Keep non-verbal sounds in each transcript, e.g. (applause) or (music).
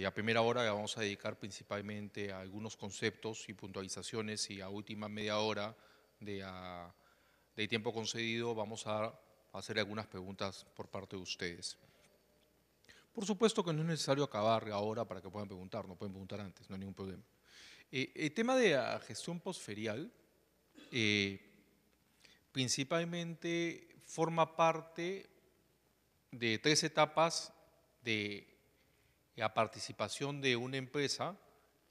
Eh, a primera hora vamos a dedicar principalmente a algunos conceptos y puntualizaciones y a última media hora ah, de, tiempo concedido vamos a hacer algunas preguntas por parte de ustedes. Por supuesto que no es necesario acabar ahora para que puedan preguntar, no pueden preguntar antes, no hay ningún problema. Eh, el tema de la gestión posferial eh, principalmente forma parte de tres etapas de la participación de una empresa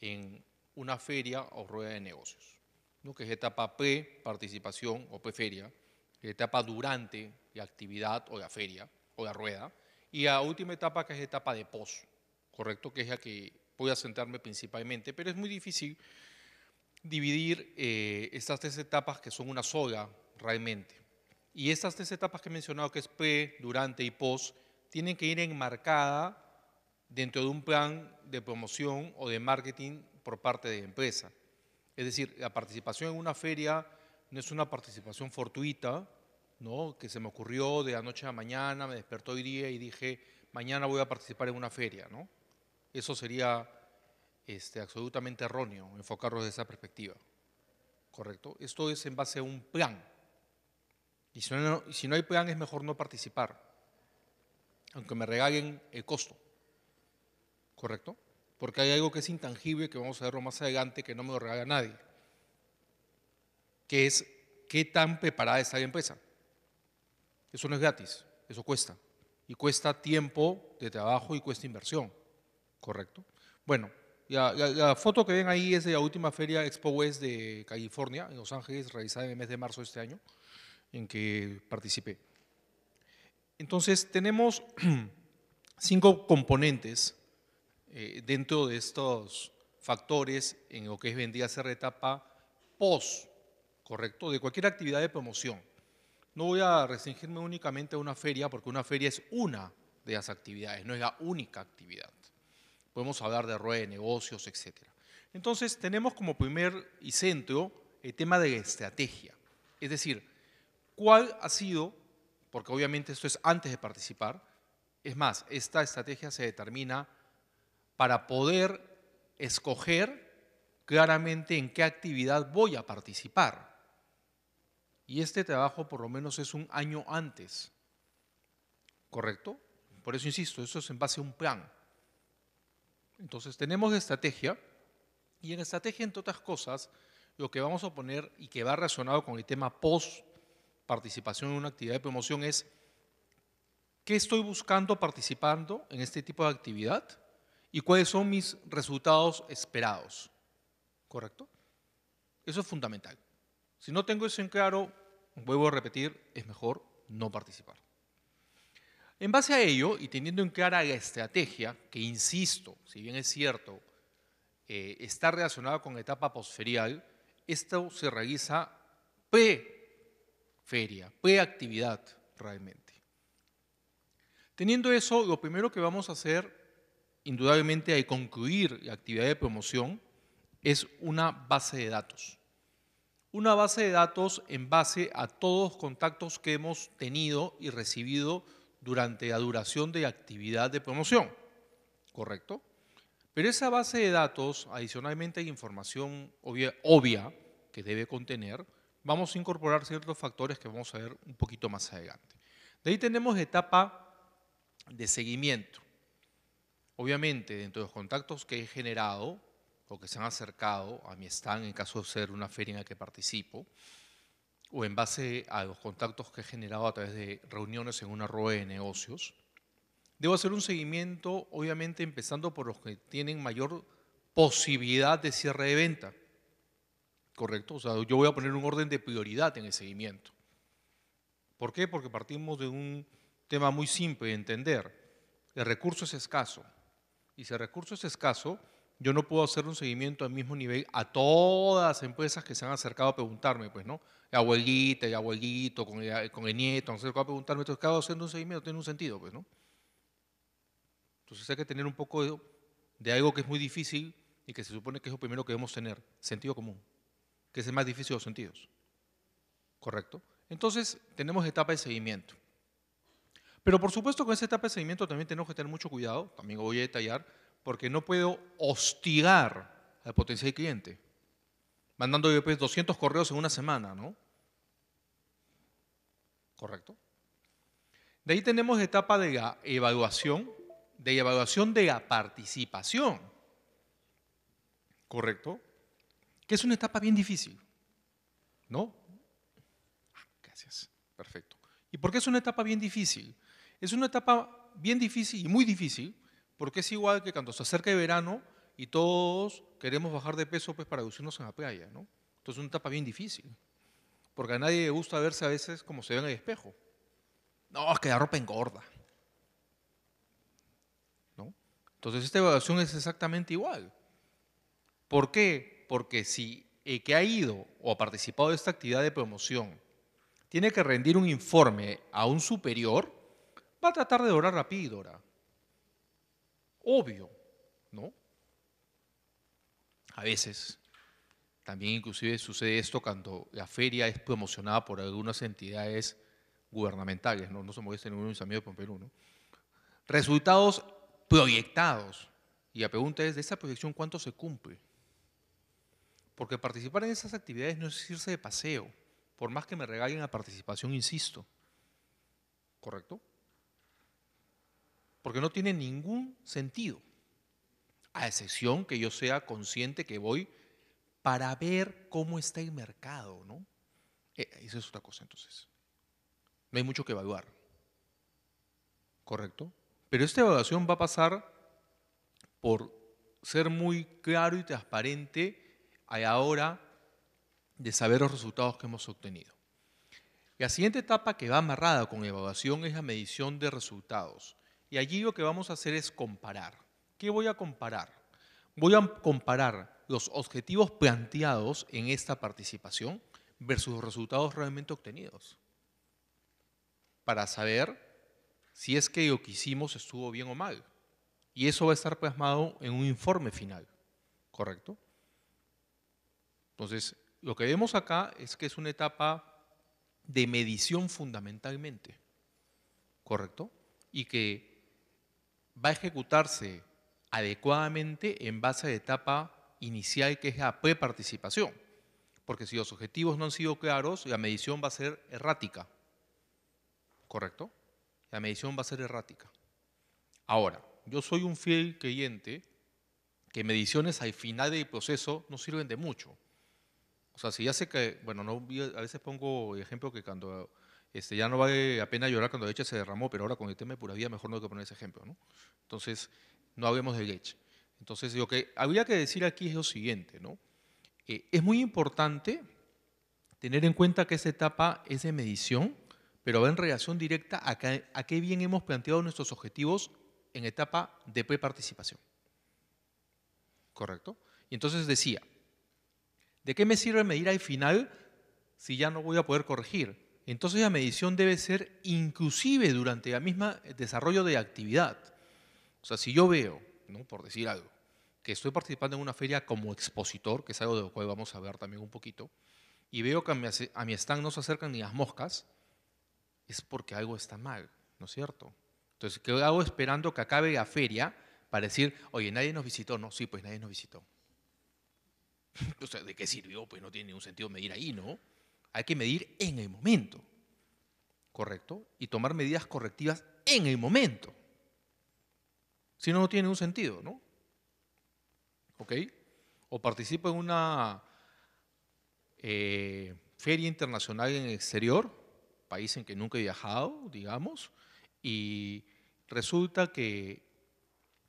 en una feria o rueda de negocios, ¿no? que es etapa pre-participación o pre-feria, etapa durante la actividad o la feria o la rueda, y la última etapa que es etapa de post, ¿correcto? Que es la que voy a centrarme principalmente, pero es muy difícil dividir eh, estas tres etapas que son una sola realmente. Y estas tres etapas que he mencionado, que es pre, durante y post, tienen que ir enmarcada dentro de un plan de promoción o de marketing por parte de empresa. Es decir, la participación en una feria no es una participación fortuita, ¿no? que se me ocurrió de la noche a la mañana, me despertó hoy día y dije, mañana voy a participar en una feria. ¿no? Eso sería este, absolutamente erróneo, enfocarlo desde esa perspectiva. ¿Correcto? Esto es en base a un plan. Y si no hay plan, es mejor no participar, aunque me regalen el costo. ¿correcto? Porque hay algo que es intangible que vamos a verlo más adelante que no me lo regala nadie, que es qué tan preparada está la empresa. Eso no es gratis, eso cuesta. Y cuesta tiempo de trabajo y cuesta inversión, ¿correcto? Bueno, la, la, foto que ven ahí es de la última feria Expo West de California, en Los Ángeles, realizada en el mes de marzo de este año, en que participé. Entonces, tenemos (clears throat) cinco componentes eh, dentro de estos factores en lo que es vendida ser etapa post, ¿correcto? De cualquier actividad de promoción. No voy a restringirme únicamente a una feria, porque una feria es una de las actividades, no es la única actividad. Podemos hablar de rueda de negocios, etc. Entonces, tenemos como primer y centro el tema de la estrategia. Es decir, ¿cuál ha sido, porque obviamente esto es antes de participar, es más, esta estrategia se determina para poder escoger claramente en qué actividad voy a participar. Y este trabajo por lo menos es un año antes, ¿correcto? Por eso insisto, eso es en base a un plan. Entonces tenemos estrategia y en estrategia, entre otras cosas, lo que vamos a poner y que va relacionado con el tema post participación en una actividad de promoción es, ¿qué estoy buscando participando en este tipo de actividad? y cuáles son mis resultados esperados. ¿Correcto? Eso es fundamental. Si no tengo eso en claro, vuelvo a repetir, es mejor no participar. En base a ello, y teniendo en clara la estrategia, que insisto, si bien es cierto, eh, está relacionada con etapa posferial, esto se realiza pre-feria, pre-actividad realmente. Teniendo eso, lo primero que vamos a hacer indudablemente que concluir la actividad de promoción es una base de datos. Una base de datos en base a todos los contactos que hemos tenido y recibido durante la duración de la actividad de promoción, ¿correcto? Pero esa base de datos, adicionalmente hay información obvia, que debe contener, vamos a incorporar ciertos factores que vamos a ver un poquito más adelante. De ahí tenemos etapa de seguimiento. Obviamente, dentro de los contactos que he generado o que se han acercado a mi stand, en caso de ser una feria en la que participo, o en base a los contactos que he generado a través de reuniones en una rueda de negocios, debo hacer un seguimiento, obviamente, empezando por los que tienen mayor posibilidad de cierre de venta. ¿Correcto? O sea, yo voy a poner un orden de prioridad en el seguimiento. ¿Por qué? Porque partimos de un tema muy simple de entender. El recurso es escaso y si el recurso es escaso, yo no puedo hacer un seguimiento al mismo nivel a todas las empresas que se han acercado a preguntarme, pues, ¿no? abuelita, el abuelito, con el, con el nieto, han acercado a preguntarme, entonces cada haciendo un seguimiento tiene un sentido, pues, ¿no? Entonces hay que tener un poco de, de algo que es muy difícil y que se supone que es lo primero que debemos tener, sentido común, que es el más difícil de los sentidos. ¿Correcto? Entonces tenemos etapa de seguimiento. Pero por supuesto con esa etapa de seguimiento también tenemos que tener mucho cuidado, también voy a detallar, porque no puedo hostigar al potencial cliente, mandando 200 correos en una semana, ¿no? ¿Correcto? De ahí tenemos etapa de la evaluación, de evaluación de la participación. ¿Correcto? Que es una etapa bien difícil. ¿No? Ah, gracias. Perfecto. ¿Y por qué es una etapa bien difícil? Es una etapa bien difícil y muy difícil, porque es igual que cuando se acerca el verano y todos queremos bajar de peso pues, para reducirnos en la playa, ¿no? Entonces es una etapa bien difícil, porque a nadie le gusta verse a veces como se ve en el espejo. No, es que la ropa engorda. ¿No? Entonces esta evaluación es exactamente igual. ¿Por qué? Porque si el que ha ido o ha participado de esta actividad de promoción tiene que rendir un informe a un superior, va a tratar de orar rápido, ahora. Obvio, ¿no? A veces, también inclusive sucede esto cuando la feria es promocionada por algunas entidades gubernamentales, no, no se molesta ninguno de mis amigos de Perú, ¿no? Resultados proyectados. Y la pregunta es, ¿de esa proyección cuánto se cumple? Porque participar en esas actividades no es irse de paseo, por más que me regalen la participación, insisto. ¿Correcto? porque no tiene ningún sentido, a excepción que yo sea consciente que voy para ver cómo está el mercado, ¿no? E, esa es otra cosa entonces. No hay mucho que evaluar, ¿correcto? Pero esta evaluación va a pasar por ser muy claro y transparente a la hora de saber los resultados que hemos obtenido. La siguiente etapa que va amarrada con evaluación es la medición de resultados. Y allí lo que vamos a hacer es comparar. ¿Qué voy a comparar? Voy a comparar los objetivos planteados en esta participación versus los resultados realmente obtenidos. Para saber si es que lo que hicimos estuvo bien o mal. Y eso va a estar plasmado en un informe final, ¿correcto? Entonces, lo que vemos acá es que es una etapa de medición fundamentalmente, ¿correcto? Y que va a ejecutarse adecuadamente en base a la etapa inicial que es la preparticipación. Porque si los objetivos no han sido claros, la medición va a ser errática. ¿Correcto? La medición va a ser errática. Ahora, yo soy un fiel creyente que mediciones al final del proceso no sirven de mucho. O sea, si ya sé que, bueno, a veces pongo el ejemplo que cuando este, ya no vale la pena llorar cuando la leche se derramó, pero ahora con el tema de pura vida mejor no que poner ese ejemplo. ¿no? Entonces, no hablemos de leche. Entonces, lo que habría que decir aquí es lo siguiente. ¿no? Eh, es muy importante tener en cuenta que esa etapa es de medición, pero va en relación directa a, a qué bien hemos planteado nuestros objetivos en etapa de preparticipación. ¿Correcto? Y entonces decía, ¿de qué me sirve medir al final si ya no voy a poder corregir? entonces la medición debe ser inclusive durante la misma eh, desarrollo de actividad. O sea, si yo veo, ¿no? por decir algo, que estoy participando en una feria como expositor, que es algo de lo cual vamos a ver también un poquito, y veo que a mi stand no se acercan ni las moscas, es porque algo está mal, ¿no es cierto? Entonces, ¿qué hago esperando que acabe la feria para decir, oye, nadie nos visitó? No, sí, pues nadie nos visitó. (laughs) o sea, ¿de qué sirvió? Pues no tiene ningún sentido medir ahí, ¿no? Hay que medir en el momento, ¿correcto? Y tomar medidas correctivas en el momento. Si no, no tiene un sentido, ¿no? ¿Ok? O participo en una eh, feria internacional en el exterior, país en que nunca he viajado, digamos, y resulta que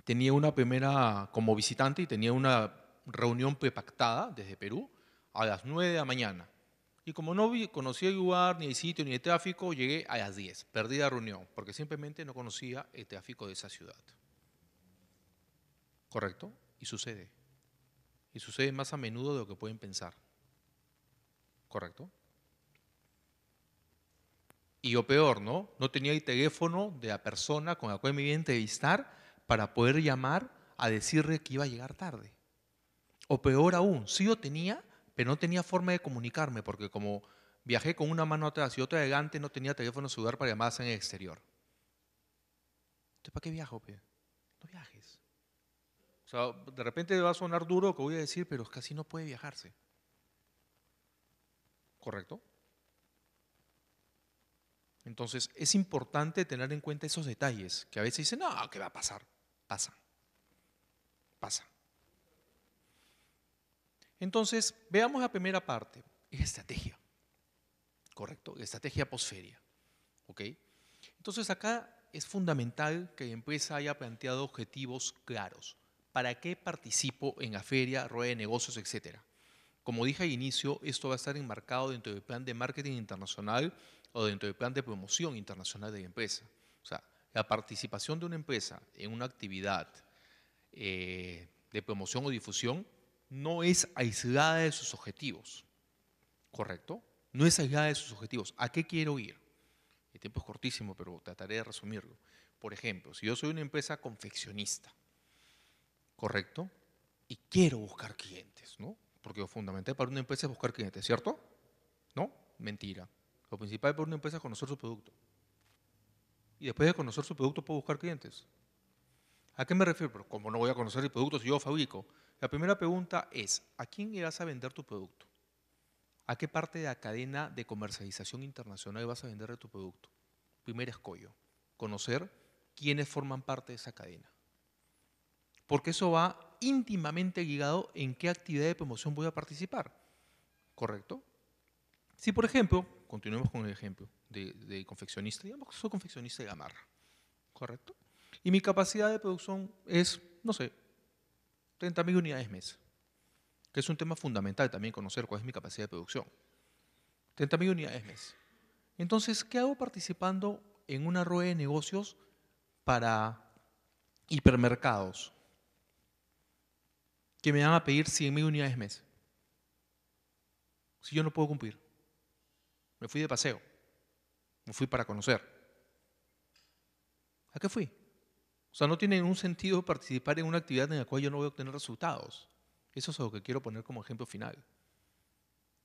tenía una primera, como visitante, y tenía una reunión prepactada desde Perú a las 9 de la mañana. Y como no conocía el lugar, ni el sitio, ni el tráfico, llegué a las 10, perdida la reunión, porque simplemente no conocía el tráfico de esa ciudad. ¿Correcto? Y sucede. Y sucede más a menudo de lo que pueden pensar. ¿Correcto? Y o peor, ¿no? No tenía el teléfono de la persona con la cual me iba a entrevistar para poder llamar a decirle que iba a llegar tarde. O peor aún, sí lo tenía, pero no tenía forma de comunicarme porque como viajé con una mano atrás y otra adelante, no tenía teléfono celular para llamarse en el exterior. Entonces, ¿para qué viajo? Pe? No viajes. O sea, de repente va a sonar duro que voy a decir, pero casi no puede viajarse. ¿Correcto? Entonces, es importante tener en cuenta esos detalles que a veces dicen, no, ¿qué va a pasar? Pasa. Pasa. Entonces, veamos la primera parte, es estrategia, ¿correcto? Estrategia posferia, ¿ok? Entonces acá es fundamental que la empresa haya planteado objetivos claros. ¿Para qué participo en la feria, rueda de negocios, etcétera? Como dije al inicio, esto va a estar enmarcado dentro del plan de marketing internacional o dentro del plan de promoción internacional de la empresa. O sea, la participación de una empresa en una actividad eh, de promoción o difusión no es aislada de sus objetivos, ¿correcto? No es aislada de sus objetivos. ¿A qué quiero ir? El tiempo es cortísimo, pero trataré de resumirlo. Por ejemplo, si yo soy una empresa confeccionista, ¿correcto? Y quiero buscar clientes, ¿no? Porque lo fundamental para una empresa es buscar clientes, ¿cierto? ¿No? Mentira. Lo principal para una empresa es conocer su producto. Y después de conocer su producto puedo buscar clientes. ¿A qué me refiero? Pero como no voy a conocer el producto si yo fabrico, la primera pregunta es, ¿a quién irás a vender tu producto? ¿A qué parte de la cadena de comercialización internacional vas a vender tu producto? Primer escollo, conocer quiénes forman parte de esa cadena. Porque eso va íntimamente ligado en qué actividad de promoción voy a participar. ¿Correcto? Si, por ejemplo, continuemos con el ejemplo de, confeccionista, digamos que soy confeccionista de gamarra. ¿Correcto? Y mi capacidad de producción es, no sé, 30.000 unidades mes, que es un tema fundamental también conocer cuál es mi capacidad de producción. 30.000 unidades mes. Entonces, ¿qué hago participando en una rueda de negocios para hipermercados que me van a pedir 100.000 unidades mes? Si yo no puedo cumplir. Me fui de paseo. Me fui para conocer. ¿A qué fui? O sea, no tiene ningún sentido participar en una actividad en la cual yo no voy a obtener resultados. Eso es lo que quiero poner como ejemplo final.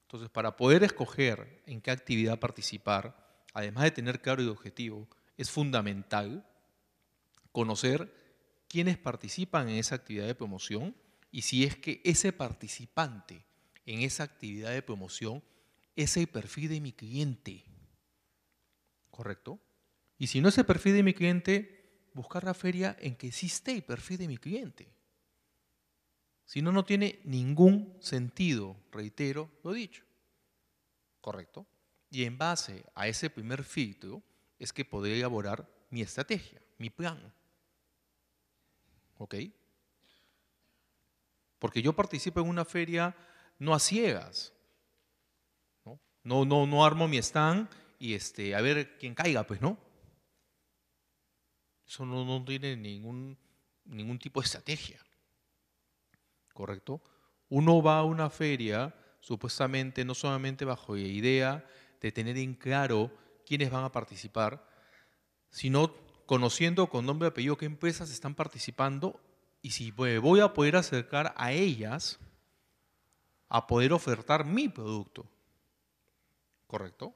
Entonces, para poder escoger en qué actividad participar, además de tener claro el objetivo, es fundamental conocer quiénes participan en esa actividad de promoción y si es que ese participante en esa actividad de promoción es el perfil de mi cliente. ¿Correcto? Y si no es el perfil de mi cliente, buscar la feria en que existe el perfil de mi cliente. Si no, no tiene ningún sentido, reitero lo dicho. ¿Correcto? Y en base a ese primer filtro es que podré elaborar mi estrategia, mi plan. ¿Ok? Porque yo participo en una feria no a ciegas. No, no, no, no armo mi stand y este, a ver quién caiga, pues, ¿no? Eso no, tiene ningún, ningún tipo de estrategia. ¿Correcto? Uno va a una feria supuestamente no solamente bajo la idea de tener en claro quiénes van a participar, sino conociendo con nombre y apellido qué empresas están participando y si voy a poder acercar a ellas a poder ofertar mi producto. ¿Correcto?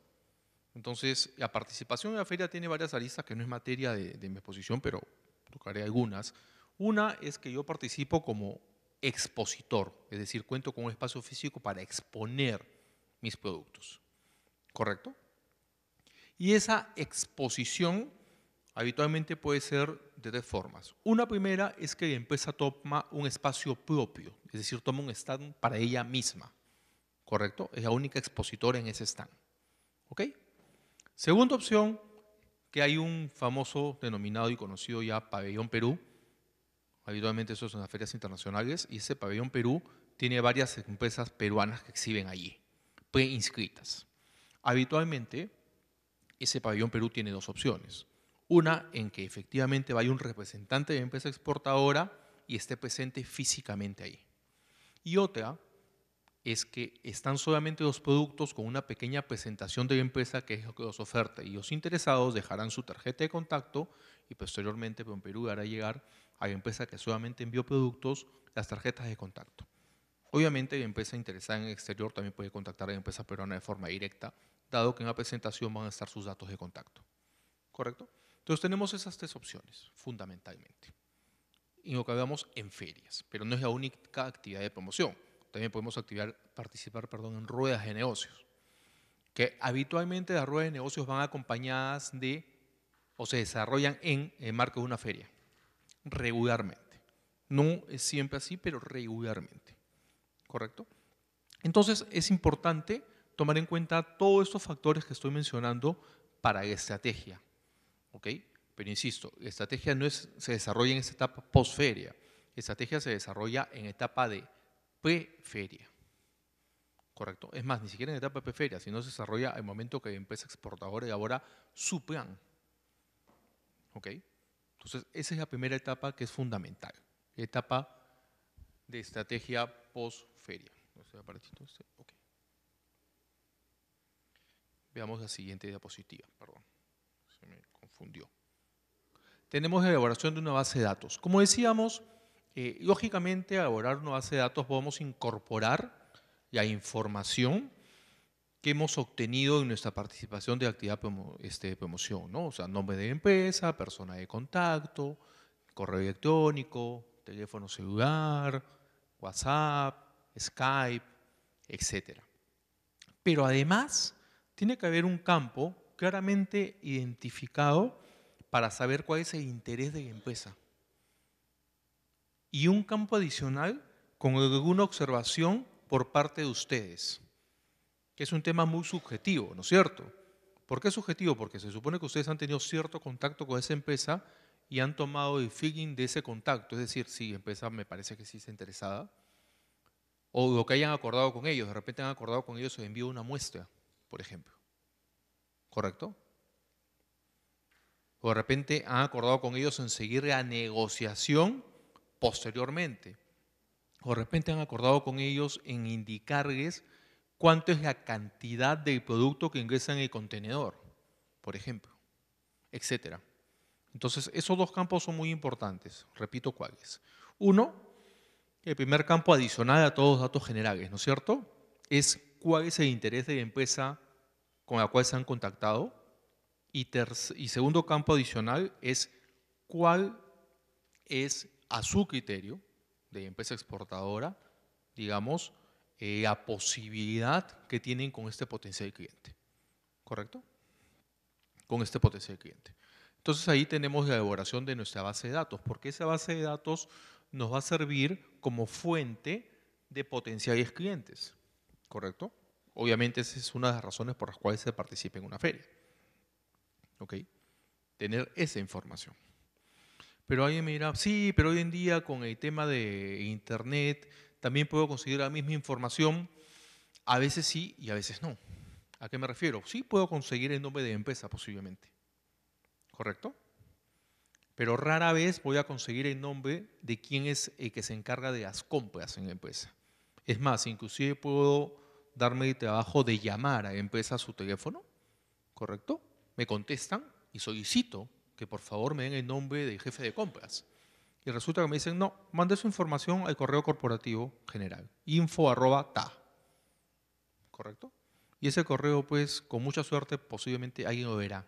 Entonces, la participación en la feria tiene varias aristas que no es materia de, mi exposición, pero tocaré algunas. Una es que yo participo como expositor, es decir, cuento con un espacio físico para exponer mis productos. ¿Correcto? Y esa exposición habitualmente puede ser de tres formas. Una primera es que la empresa toma un espacio propio, es decir, toma un stand para ella misma. ¿Correcto? Es la única expositora en ese stand. ¿Ok? Segunda opción, que hay un famoso denominado y conocido ya Pabellón Perú. Habitualmente eso son las ferias internacionales y ese Pabellón Perú tiene varias empresas peruanas que exhiben allí, preinscritas. Habitualmente ese Pabellón Perú tiene dos opciones. Una en que efectivamente vaya un representante de la empresa exportadora y esté presente físicamente ahí. Y otra es que están solamente los productos con una pequeña presentación de la empresa que es lo que los oferta y los interesados dejarán su tarjeta de contacto y posteriormente pues, en Perú hará llegar a la empresa que solamente envió productos las tarjetas de contacto. Obviamente la empresa interesada en el exterior también puede contactar a la empresa peruana de forma directa, dado que en la presentación van a estar sus datos de contacto. ¿Correcto? Entonces tenemos esas tres opciones, fundamentalmente. Y lo que hablamos en ferias, pero no es la única actividad de promoción también podemos activar, participar perdón, en ruedas de negocios, que habitualmente las ruedas de negocios van acompañadas de o se desarrollan en el marco de una feria, regularmente. No es siempre así, pero regularmente. ¿Correcto? Entonces es importante tomar en cuenta todos estos factores que estoy mencionando para la estrategia. ¿Ok? Pero insisto, la estrategia no es, se desarrolla en esta etapa posferia. La estrategia se desarrolla en etapa de preferia. ¿Correcto? Es más, ni siquiera en etapa preferia, sino se desarrolla el momento que la empresa exportadora elabora su plan. ¿Ok? Entonces, esa es la primera etapa que es fundamental. Etapa de estrategia post-feria. Veamos la siguiente diapositiva, perdón. Se me confundió. Tenemos la elaboración de una base de datos. Como decíamos, eh, lógicamente, al elaborar una base de datos podemos incorporar la información que hemos obtenido en nuestra participación de actividad este, de promoción, ¿no? O sea, nombre de empresa, persona de contacto, correo electrónico, teléfono celular, WhatsApp, Skype, etc. Pero además, tiene que haber un campo claramente identificado para saber cuál es el interés de la empresa y un campo adicional con alguna observación por parte de ustedes, que es un tema muy subjetivo, ¿no es cierto? ¿Por qué subjetivo? Porque se supone que ustedes han tenido cierto contacto con esa empresa y han tomado el feeling de ese contacto, es decir, si empresa me parece que sí está interesada, o lo que hayan acordado con ellos, de repente han acordado con ellos el envío una muestra, por ejemplo, ¿correcto? O de repente han acordado con ellos en seguir la negociación posteriormente. O de repente han acordado con ellos en indicarles cuánto es la cantidad del producto que ingresa en el contenedor, por ejemplo, etcétera. Entonces, esos dos campos son muy importantes. Repito cuáles. Uno, el primer campo adicional a todos los datos generales, ¿no es cierto? Es cuál es el interés de la empresa con la cual se han contactado. Y, y segundo campo adicional es cuál es a su criterio de empresa exportadora, digamos, eh, la posibilidad que tienen con este potencial cliente. ¿Correcto? Con este potencial cliente. Entonces ahí tenemos la elaboración de nuestra base de datos, porque esa base de datos nos va a servir como fuente de potenciales clientes. ¿Correcto? Obviamente esa es una de las razones por las cuales se participa en una feria. ¿Ok? Tener esa información. Pero alguien me dirá, sí, pero hoy en día con el tema de Internet también puedo conseguir la misma información. A veces sí y a veces no. ¿A qué me refiero? Sí puedo conseguir el nombre de empresa posiblemente. ¿Correcto? Pero rara vez voy a conseguir el nombre de quién es el que se encarga de las compras en la empresa. Es más, inclusive puedo darme el trabajo de llamar a la empresa a su teléfono, ¿correcto? Me contestan y solicito que por favor me den el nombre del jefe de compras. Y resulta que me dicen, no, mande su información al correo corporativo general, info arroba ta. ¿Correcto? Y ese correo, pues, con mucha suerte, posiblemente alguien lo verá.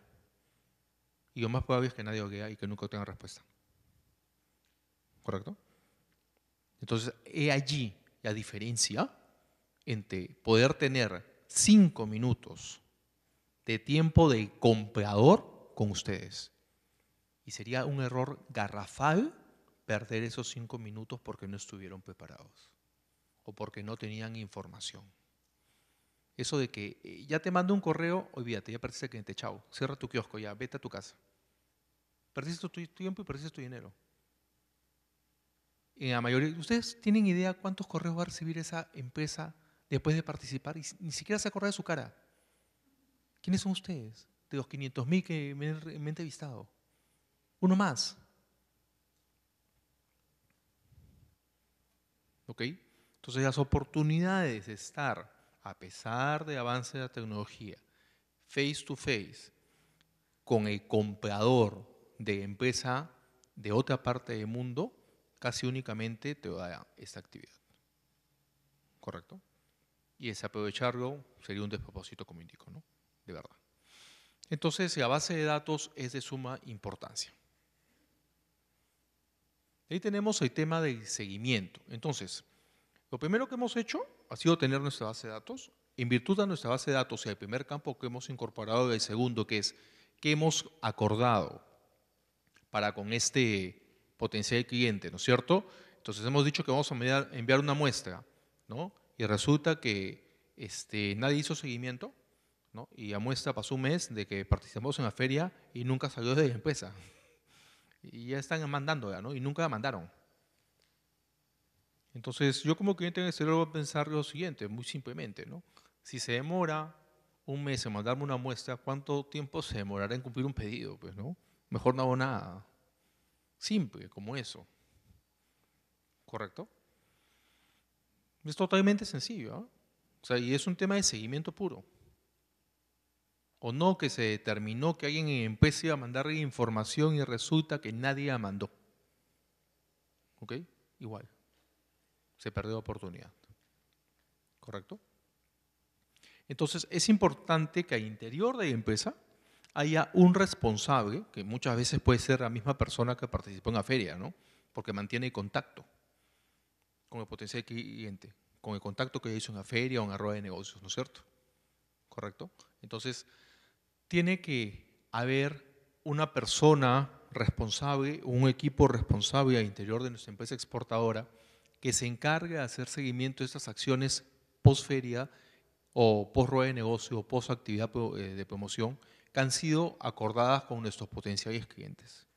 Y lo más probable es que nadie lo vea y que nunca tenga respuesta. ¿Correcto? Entonces, he allí la diferencia entre poder tener cinco minutos de tiempo de comprador con ustedes sería un error garrafal perder esos cinco minutos porque no estuvieron preparados o porque no tenían información. Eso de que eh, ya te mando un correo, olvídate, ya perdiste el cliente, chao, cierra tu kiosco, ya, vete a tu casa. Perdiste tu tiempo y perdiste tu dinero. En la mayoría, ¿ustedes tienen idea cuántos correos va a recibir esa empresa después de participar y ni siquiera se acuerda de su cara? ¿Quiénes son ustedes? De los 500.000 que me, me he entrevistado. Uno más. ¿Ok? Entonces las oportunidades de estar, a pesar de avance de la tecnología, face to face, con el comprador de empresa de otra parte del mundo, casi únicamente te da esta actividad. ¿Correcto? Y desaprovecharlo sería un despropósito como indico, ¿no? De verdad. Entonces, la base de datos es de suma importancia. Ahí tenemos el tema del seguimiento. Entonces, lo primero que hemos hecho ha sido tener nuestra base de datos. En virtud de nuestra base de datos y el primer campo que hemos incorporado, el segundo que es que hemos acordado para con este potencial cliente, ¿no es cierto? Entonces hemos dicho que vamos a enviar una muestra, ¿no? Y resulta que este, nadie hizo seguimiento, ¿no? Y la muestra pasó un mes de que participamos en la feria y nunca salió de la empresa y ya están mandando, ¿no? Y nunca mandaron. Entonces, yo como cliente en el cerebro voy a pensar lo siguiente, muy simplemente, ¿no? Si se demora un mes en mandarme una muestra, ¿cuánto tiempo se demorará en cumplir un pedido? Pues, ¿no? Mejor no hago nada. Simple, como eso. ¿Correcto? Es totalmente sencillo, ¿no? O sea, y es un tema de seguimiento puro o no que se determinó que alguien en empresa iba a mandar información y resulta que nadie la mandó. ¿Ok? Igual. Se perdió oportunidad. ¿Correcto? Entonces es importante que al interior de la empresa haya un responsable, que muchas veces puede ser la misma persona que participó en la feria, ¿no? Porque mantiene contacto con el potencial cliente, con el contacto que hizo en la feria o en la rueda de negocios, ¿no es cierto? ¿Correcto? Entonces, tiene que haber una persona responsable, un equipo responsable al interior de nuestra empresa exportadora que se encargue de hacer seguimiento de estas acciones post feria o post rueda de negocio o post actividad eh, de promoción que han sido acordadas con nuestros potenciales clientes.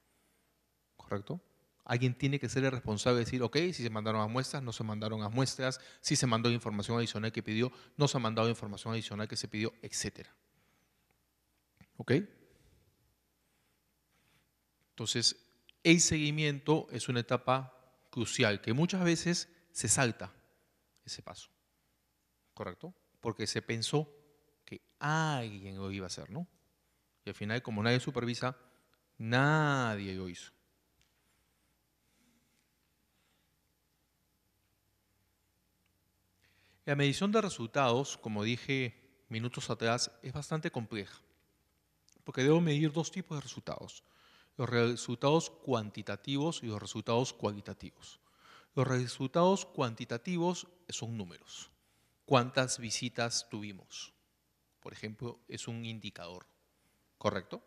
¿Correcto? Alguien tiene que ser el responsable de decir, ok, si se mandaron a muestras, no se mandaron a muestras, si se mandó información adicional que pidió, no se ha mandado información adicional que se pidió, etcétera. ¿Ok? Entonces, el seguimiento es una etapa crucial que muchas veces se salta ese paso. ¿Correcto? Porque se pensó que alguien lo iba a hacer, ¿no? Y al final, como nadie supervisa, nadie lo hizo. La medición de resultados, como dije minutos atrás, es bastante compleja porque debo medir dos tipos de resultados, los resultados cuantitativos y los resultados cualitativos. Los resultados cuantitativos son números. ¿Cuántas visitas tuvimos? Por ejemplo, es un indicador, ¿correcto?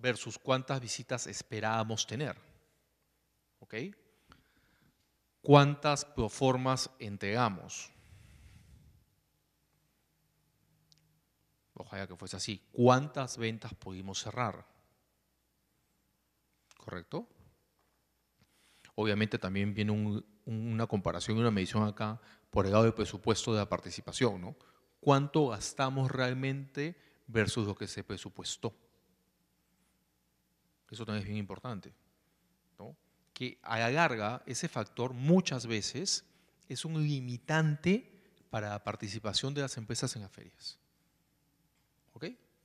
Versus cuántas visitas esperábamos tener. ¿Ok? ¿Cuántas proformas entregamos? ojalá que fuese así, ¿cuántas ventas pudimos cerrar? ¿Correcto? Obviamente también viene una comparación y una medición acá por el lado del presupuesto de la participación, ¿no? ¿Cuánto gastamos realmente versus lo que se presupuestó? Eso también es bien importante, Que a la larga ese factor muchas veces es un limitante para la participación de las empresas en las ferias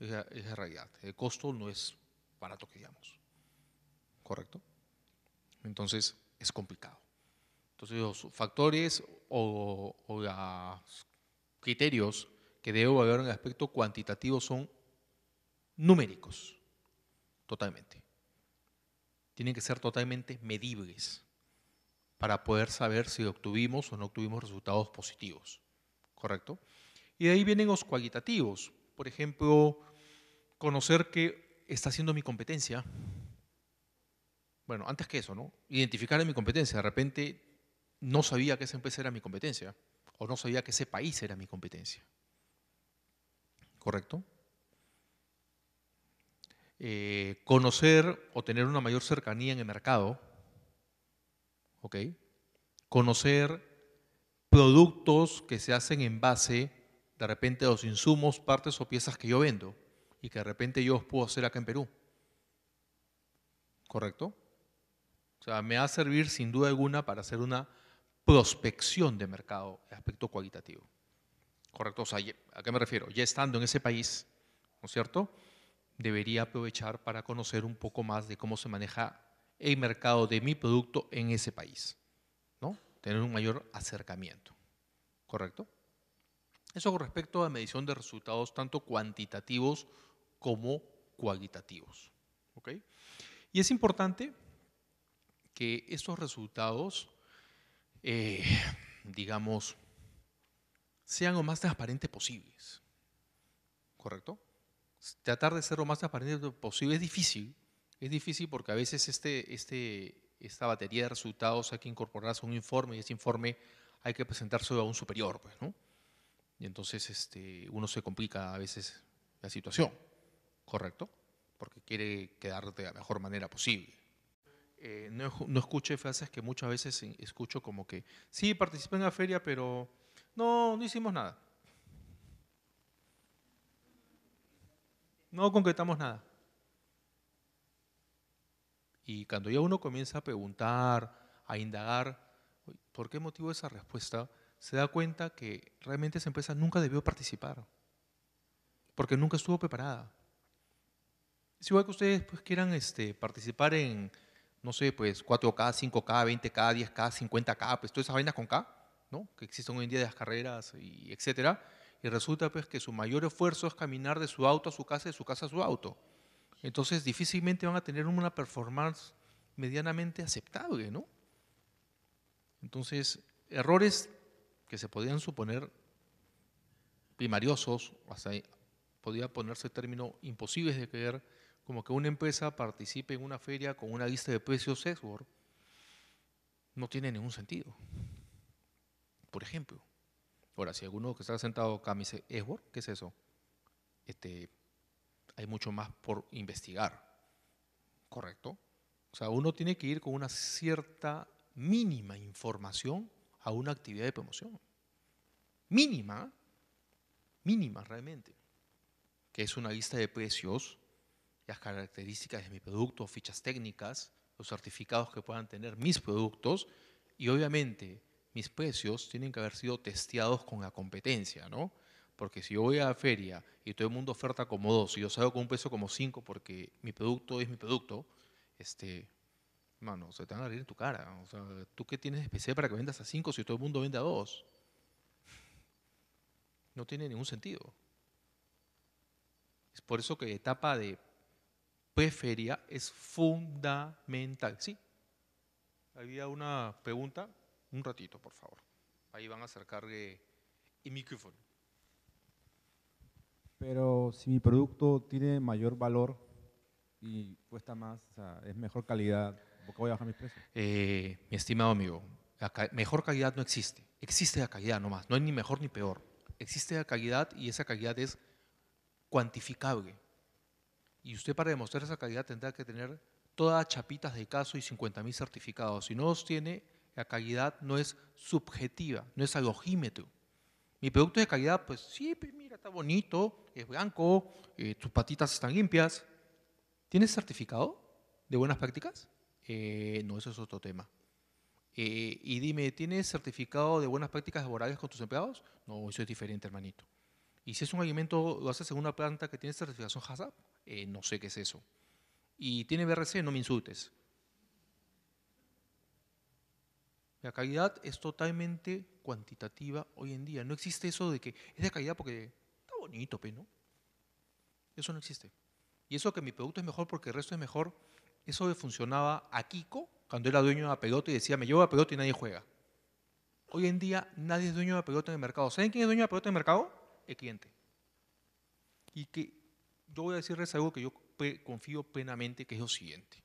esa, la realidad. El costo no es barato que digamos. ¿Correcto? Entonces es complicado. Entonces los factores o, los criterios que debo evaluar en aspecto cuantitativo son numéricos, totalmente. Tienen que ser totalmente medibles para poder saber si obtuvimos o no obtuvimos resultados positivos, ¿correcto? Y de ahí vienen los cualitativos, por ejemplo, conocer que está haciendo mi competencia. Bueno, antes que eso, ¿no? Identificar mi competencia. De repente no sabía que esa empresa era mi competencia o no sabía que ese país era mi competencia. ¿Correcto? Eh, conocer o tener una mayor cercanía en el mercado. ¿Ok? Conocer productos que se hacen en base de repente a los insumos, partes o piezas que yo vendo y que de repente yo os puedo hacer acá en Perú. ¿Correcto? O sea, me va a servir sin duda alguna para hacer una prospección de mercado, aspecto cualitativo. ¿Correcto? O sea, ¿a qué me refiero? Ya estando en ese país, ¿no es cierto? Debería aprovechar para conocer un poco más de cómo se maneja el mercado de mi producto en ese país, ¿no? Tener un mayor acercamiento, ¿correcto? Eso con respecto a medición de resultados tanto cuantitativos como cualitativos ¿okay? Y es importante que estos resultados, eh, digamos, sean lo más transparentes posibles. ¿Correcto? Tratar de ser lo más transparente posible es difícil. Es difícil porque a veces este, este, esta batería de resultados hay que incorporarse a un informe y ese informe hay que presentarse a un superior. Pues, ¿no? Y entonces este, uno se complica a veces la situación. Correcto, porque quiere quedarte de la mejor manera posible. Eh, no, escuché frases que muchas veces escucho como que, sí, participé en la feria, pero no, no hicimos nada. No concretamos nada. Y cuando ya uno comienza a preguntar, a indagar, ¿por qué motivo esa respuesta? Se da cuenta que realmente esa empresa nunca debió participar, porque nunca estuvo preparada. Es igual que ustedes pues, quieran este, participar en, no sé, pues 4K, 5K, 20K, 10K, 50K, pues todas esas vainas con K, ¿no? Que existen hoy en día de las carreras y etcétera. Y resulta pues que su mayor esfuerzo es caminar de su auto a su casa, de su casa a su auto. Entonces difícilmente van a tener una performance medianamente aceptable, ¿no? Entonces, errores que se podían suponer primariosos, hasta ahí, podía ponerse el término imposibles de creer, como que una empresa participe en una feria con una lista de precios S-Word no tiene ningún sentido. Por ejemplo, ahora, si alguno que está sentado acá me dice, ¿Qué es eso? Este, hay mucho más por investigar, ¿correcto? O sea, uno tiene que ir con una cierta mínima información a una actividad de promoción. Mínima, mínima realmente, que es una lista de precios las características de mi producto, fichas técnicas, los certificados que puedan tener mis productos y obviamente mis precios tienen que haber sido testeados con la competencia, ¿no? Porque si yo voy a la feria y todo el mundo oferta como dos y yo salgo con un peso como cinco porque mi producto es mi producto, este, mano, se te van a reír en tu cara. O sea, ¿tú qué tienes de especial para que vendas a cinco si todo el mundo vende a dos? No tiene ningún sentido. Es por eso que etapa de prefería es fundamental. ¿Sí? Había una pregunta. Un ratito, por favor. Ahí van a acercar eh, el micrófono. Pero si mi producto tiene mayor valor y cuesta más, es mejor calidad, ¿por qué voy a bajar mis precios? Eh, mi estimado amigo, mejor calidad no existe. Existe la calidad nomás, no es ni mejor ni peor. Existe la calidad y esa calidad es cuantificable. Y usted para demostrar esa calidad tendrá que tener todas chapitas de caso y 50.000 certificados. Si no los tiene, la calidad no es subjetiva, no es alojímetro. Mi producto es de calidad, pues sí, pues mira, está bonito, es blanco, eh, tus patitas están limpias. ¿Tienes certificado de buenas prácticas? Eh, no, eso es otro tema. Eh, y dime, ¿tienes certificado de buenas prácticas laborales con tus empleados? No, eso es diferente, hermanito. Y si es un alimento, lo haces en una planta que tiene certificación HACCP, eh, no sé qué es eso. Y tiene BRC, no me insultes. La calidad es totalmente cuantitativa hoy en día. No existe eso de que es de calidad porque está bonito, pero ¿no? Eso no existe. Y eso que mi producto es mejor porque el resto es mejor, eso funcionaba a Kiko cuando era dueño de la pelota y decía, me llevo a pelota y nadie juega. Hoy en día nadie es dueño de la pelota en el mercado. ¿Saben quién es dueño de la pelota en el mercado? El cliente. Y que yo voy a decirles algo que yo confío plenamente que es lo siguiente.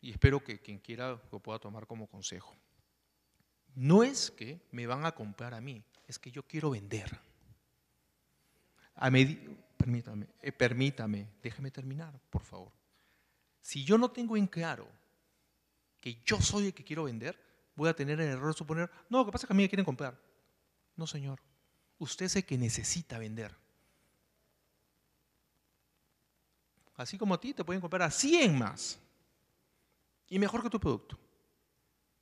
Y espero que quien quiera lo pueda tomar como consejo. No es que me van a comprar a mí, es que yo quiero vender. A permítame, eh, permítame, déjeme terminar, por favor. Si yo no tengo en claro que yo soy el que quiero vender, voy a tener el error de suponer, no, lo que pasa es que a mí me quieren comprar. No, señor, usted es el que necesita vender. Así como a ti, te pueden comprar a 100 más. Y mejor que tu producto.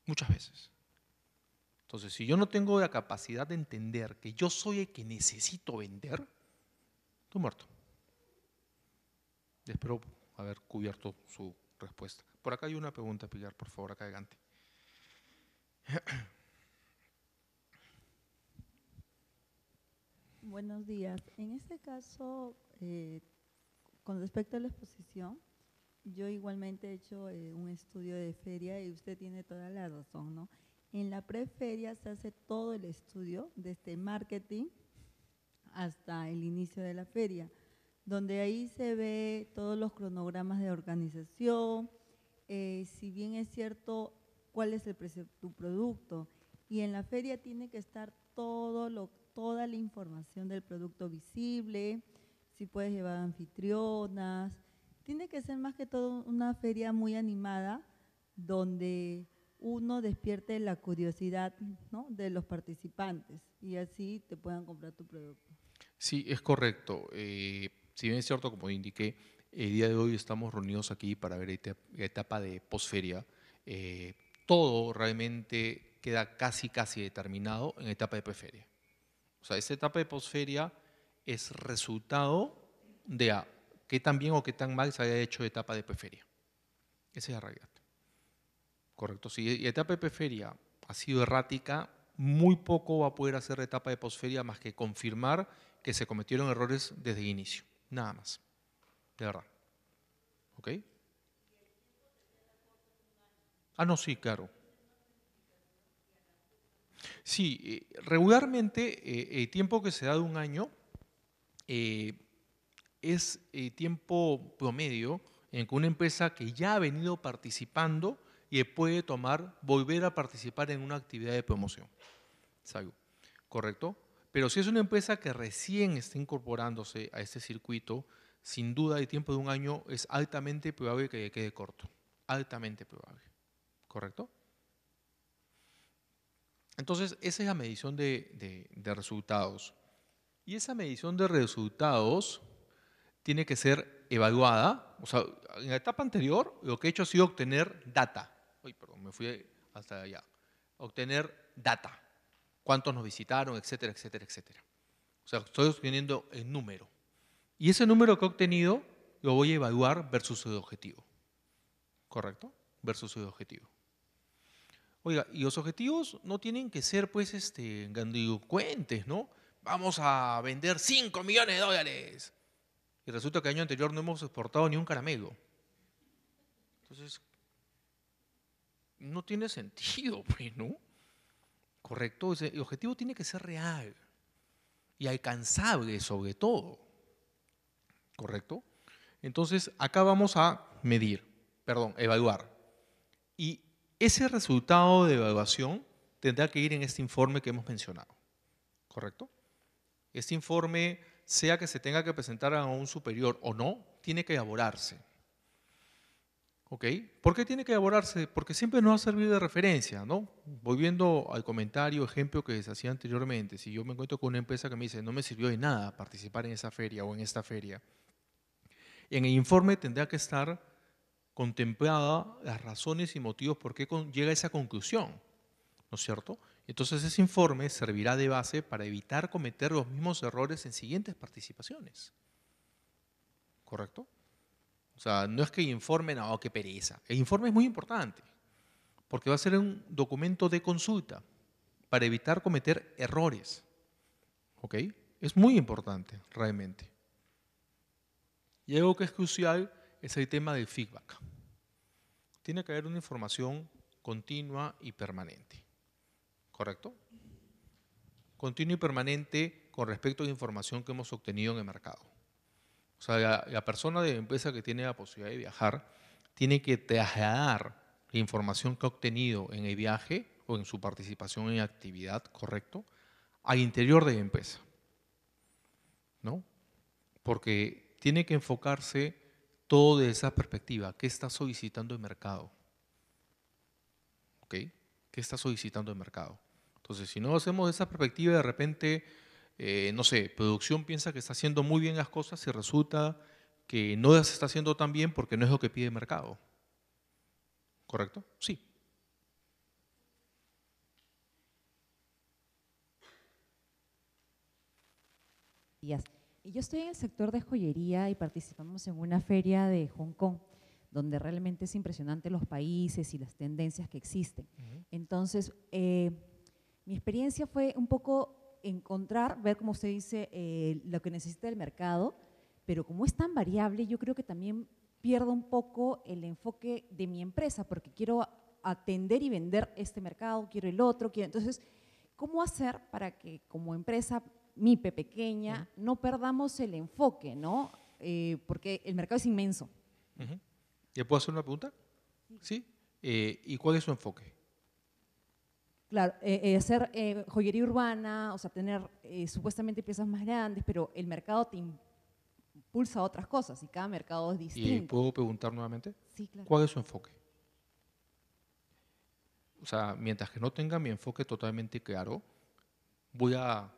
Muchas veces. Entonces, si yo no tengo la capacidad de entender que yo soy el que necesito vender, estoy muerto. Espero haber cubierto su respuesta. Por acá hay una pregunta, Pilar, por favor, acá adelante. Buenos días. En este caso, eh, con respecto a la exposición, yo igualmente he hecho eh, un estudio de feria y usted tiene toda la razón, ¿no? En la preferia se hace todo el estudio, desde marketing hasta el inicio de la feria, donde ahí se ve todos los cronogramas de organización, eh, si bien es cierto cuál es el precio, de tu producto, y en la feria tiene que estar todo toda la información del producto visible, si puedes llevar anfitrionas. Tiene que ser más que todo una feria muy animada donde uno despierte la curiosidad de los participantes y así te puedan comprar tu producto. Sí, es correcto. Eh, si bien es cierto, como indiqué, el día de hoy estamos reunidos aquí para ver la etapa de posferia. Eh, todo realmente queda casi, casi determinado en etapa de preferia. O sea, esta etapa de posferia es resultado de a, qué tan bien o qué tan mal se haya hecho etapa de preferia. Ese es la Correcto. Si etapa de preferia ha sido errática, muy poco va a poder hacer etapa de posferia más que confirmar que se cometieron errores desde inicio. Nada más. De verdad. ¿Ok? Ah, no, sí, claro. Sí, eh, regularmente eh, el tiempo que se da de un año eh, es eh, tiempo promedio en que una empresa que ya ha venido participando y puede tomar, volver a participar en una actividad de promoción. ¿Correcto? Pero si es una empresa que recién está incorporándose a este circuito, sin duda el tiempo de un año es altamente probable que quede corto. Altamente probable. ¿Correcto? Entonces, esa es la medición de, de resultados. Y esa medición de resultados tiene que ser evaluada. O sea, en la etapa anterior lo que he hecho ha sido obtener data. Uy, perdón, me fui hasta allá. Obtener data. Cuántos nos visitaron, etcétera, etcétera, etcétera. O sea, estoy obteniendo el número. Y ese número que he obtenido lo voy a evaluar versus su objetivo. ¿Correcto? Versus su objetivo. Oiga, y los objetivos no tienen que ser, pues, este, grandilocuentes, ¿no? vamos a vender 5 millones de dólares. Y resulta que el año anterior no hemos exportado ni un caramelo. Entonces, no tiene sentido, (laughs) pues, ¿no? Correcto, el objetivo tiene que ser real y alcanzable sobre todo. ¿Correcto? Entonces, acá vamos a medir, perdón, evaluar. Y ese resultado de evaluación tendrá que ir en este informe que hemos mencionado. ¿Correcto? Este informe, sea que se tenga que presentar a un superior o no, tiene que elaborarse. ¿Ok? ¿Por qué tiene que elaborarse? Porque siempre nos va a servir de referencia, ¿no? Volviendo al comentario, ejemplo que les hacía anteriormente, si yo me encuentro con una empresa que me dice, no me sirvió de nada participar en esa feria o en esta feria, en el informe tendrá que estar contemplada las razones y motivos por qué llega a esa conclusión, ¿no es cierto? Entonces ese informe servirá de base para evitar cometer los mismos errores en siguientes participaciones. ¿Correcto? O sea, no es que informe, no, oh, que pereza. El informe es muy importante, porque va a ser un documento de consulta para evitar cometer errores. ¿Ok? Es muy importante, realmente. Y algo que es crucial es el tema del feedback. Tiene que haber una información continua y permanente. ¿correcto? Continuo y permanente con respecto a la información que hemos obtenido en el mercado. O sea, la, persona de la empresa que tiene la posibilidad de viajar tiene que trasladar la información que ha obtenido en el viaje o en su participación en actividad, ¿correcto? Al interior de la empresa, ¿no? Porque tiene que enfocarse todo desde esa perspectiva. ¿Qué está solicitando el mercado? ¿Ok? ¿Qué está solicitando el mercado? Entonces, si no hacemos esa perspectiva, de repente, eh, no sé, producción piensa que está haciendo muy bien las cosas y resulta que no se está haciendo tan bien porque no es lo que pide el mercado. ¿Correcto? Sí. Días. Yo estoy en el sector de joyería y participamos en una feria de Hong Kong, donde realmente es impresionante los países y las tendencias que existen. Entonces, eh, mi experiencia fue un poco encontrar, ver cómo se dice eh, lo que necesita el mercado, pero como es tan variable, yo creo que también pierdo un poco el enfoque de mi empresa, porque quiero atender y vender este mercado, quiero el otro, quiero... Entonces, ¿cómo hacer para que como empresa MIPE pequeña no perdamos el enfoque, ¿no? Eh, porque el mercado es inmenso. ¿Le ¿Ya puedo hacer una pregunta? Sí. Eh, ¿Y cuál es su enfoque? Claro, eh, eh, hacer eh, joyería urbana, o sea, tener supuestamente piezas más grandes, pero el mercado te impulsa a otras cosas y cada mercado es distinto. ¿Y puedo preguntar nuevamente? Sí, claro. ¿Cuál es su enfoque? O sea, mientras que no tenga mi enfoque totalmente claro, voy a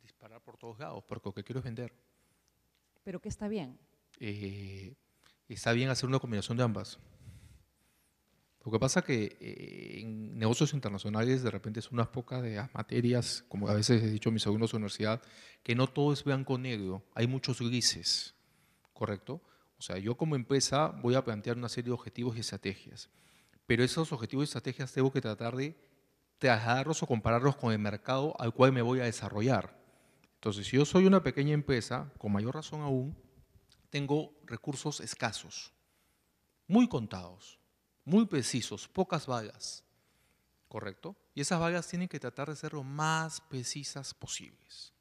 disparar por todos lados, porque lo que quiero es vender. ¿Pero qué está bien? está bien hacer una combinación de ambas. Lo que pasa que eh, en negocios internacionales de repente son unas pocas de las materias, como a veces he dicho en mis alumnos de universidad, que no todo es blanco o negro, hay muchos grises, ¿correcto? O sea, yo como empresa voy a plantear una serie de objetivos y estrategias, pero esos objetivos y estrategias tengo que tratar de trasladarlos o compararlos con el mercado al cual me voy a desarrollar. Entonces, si yo soy una pequeña empresa, con mayor razón aún, tengo recursos escasos, muy contados muy precisos, pocas vagas, ¿correcto? Y esas vagas tienen que tratar de ser lo más precisas posibles,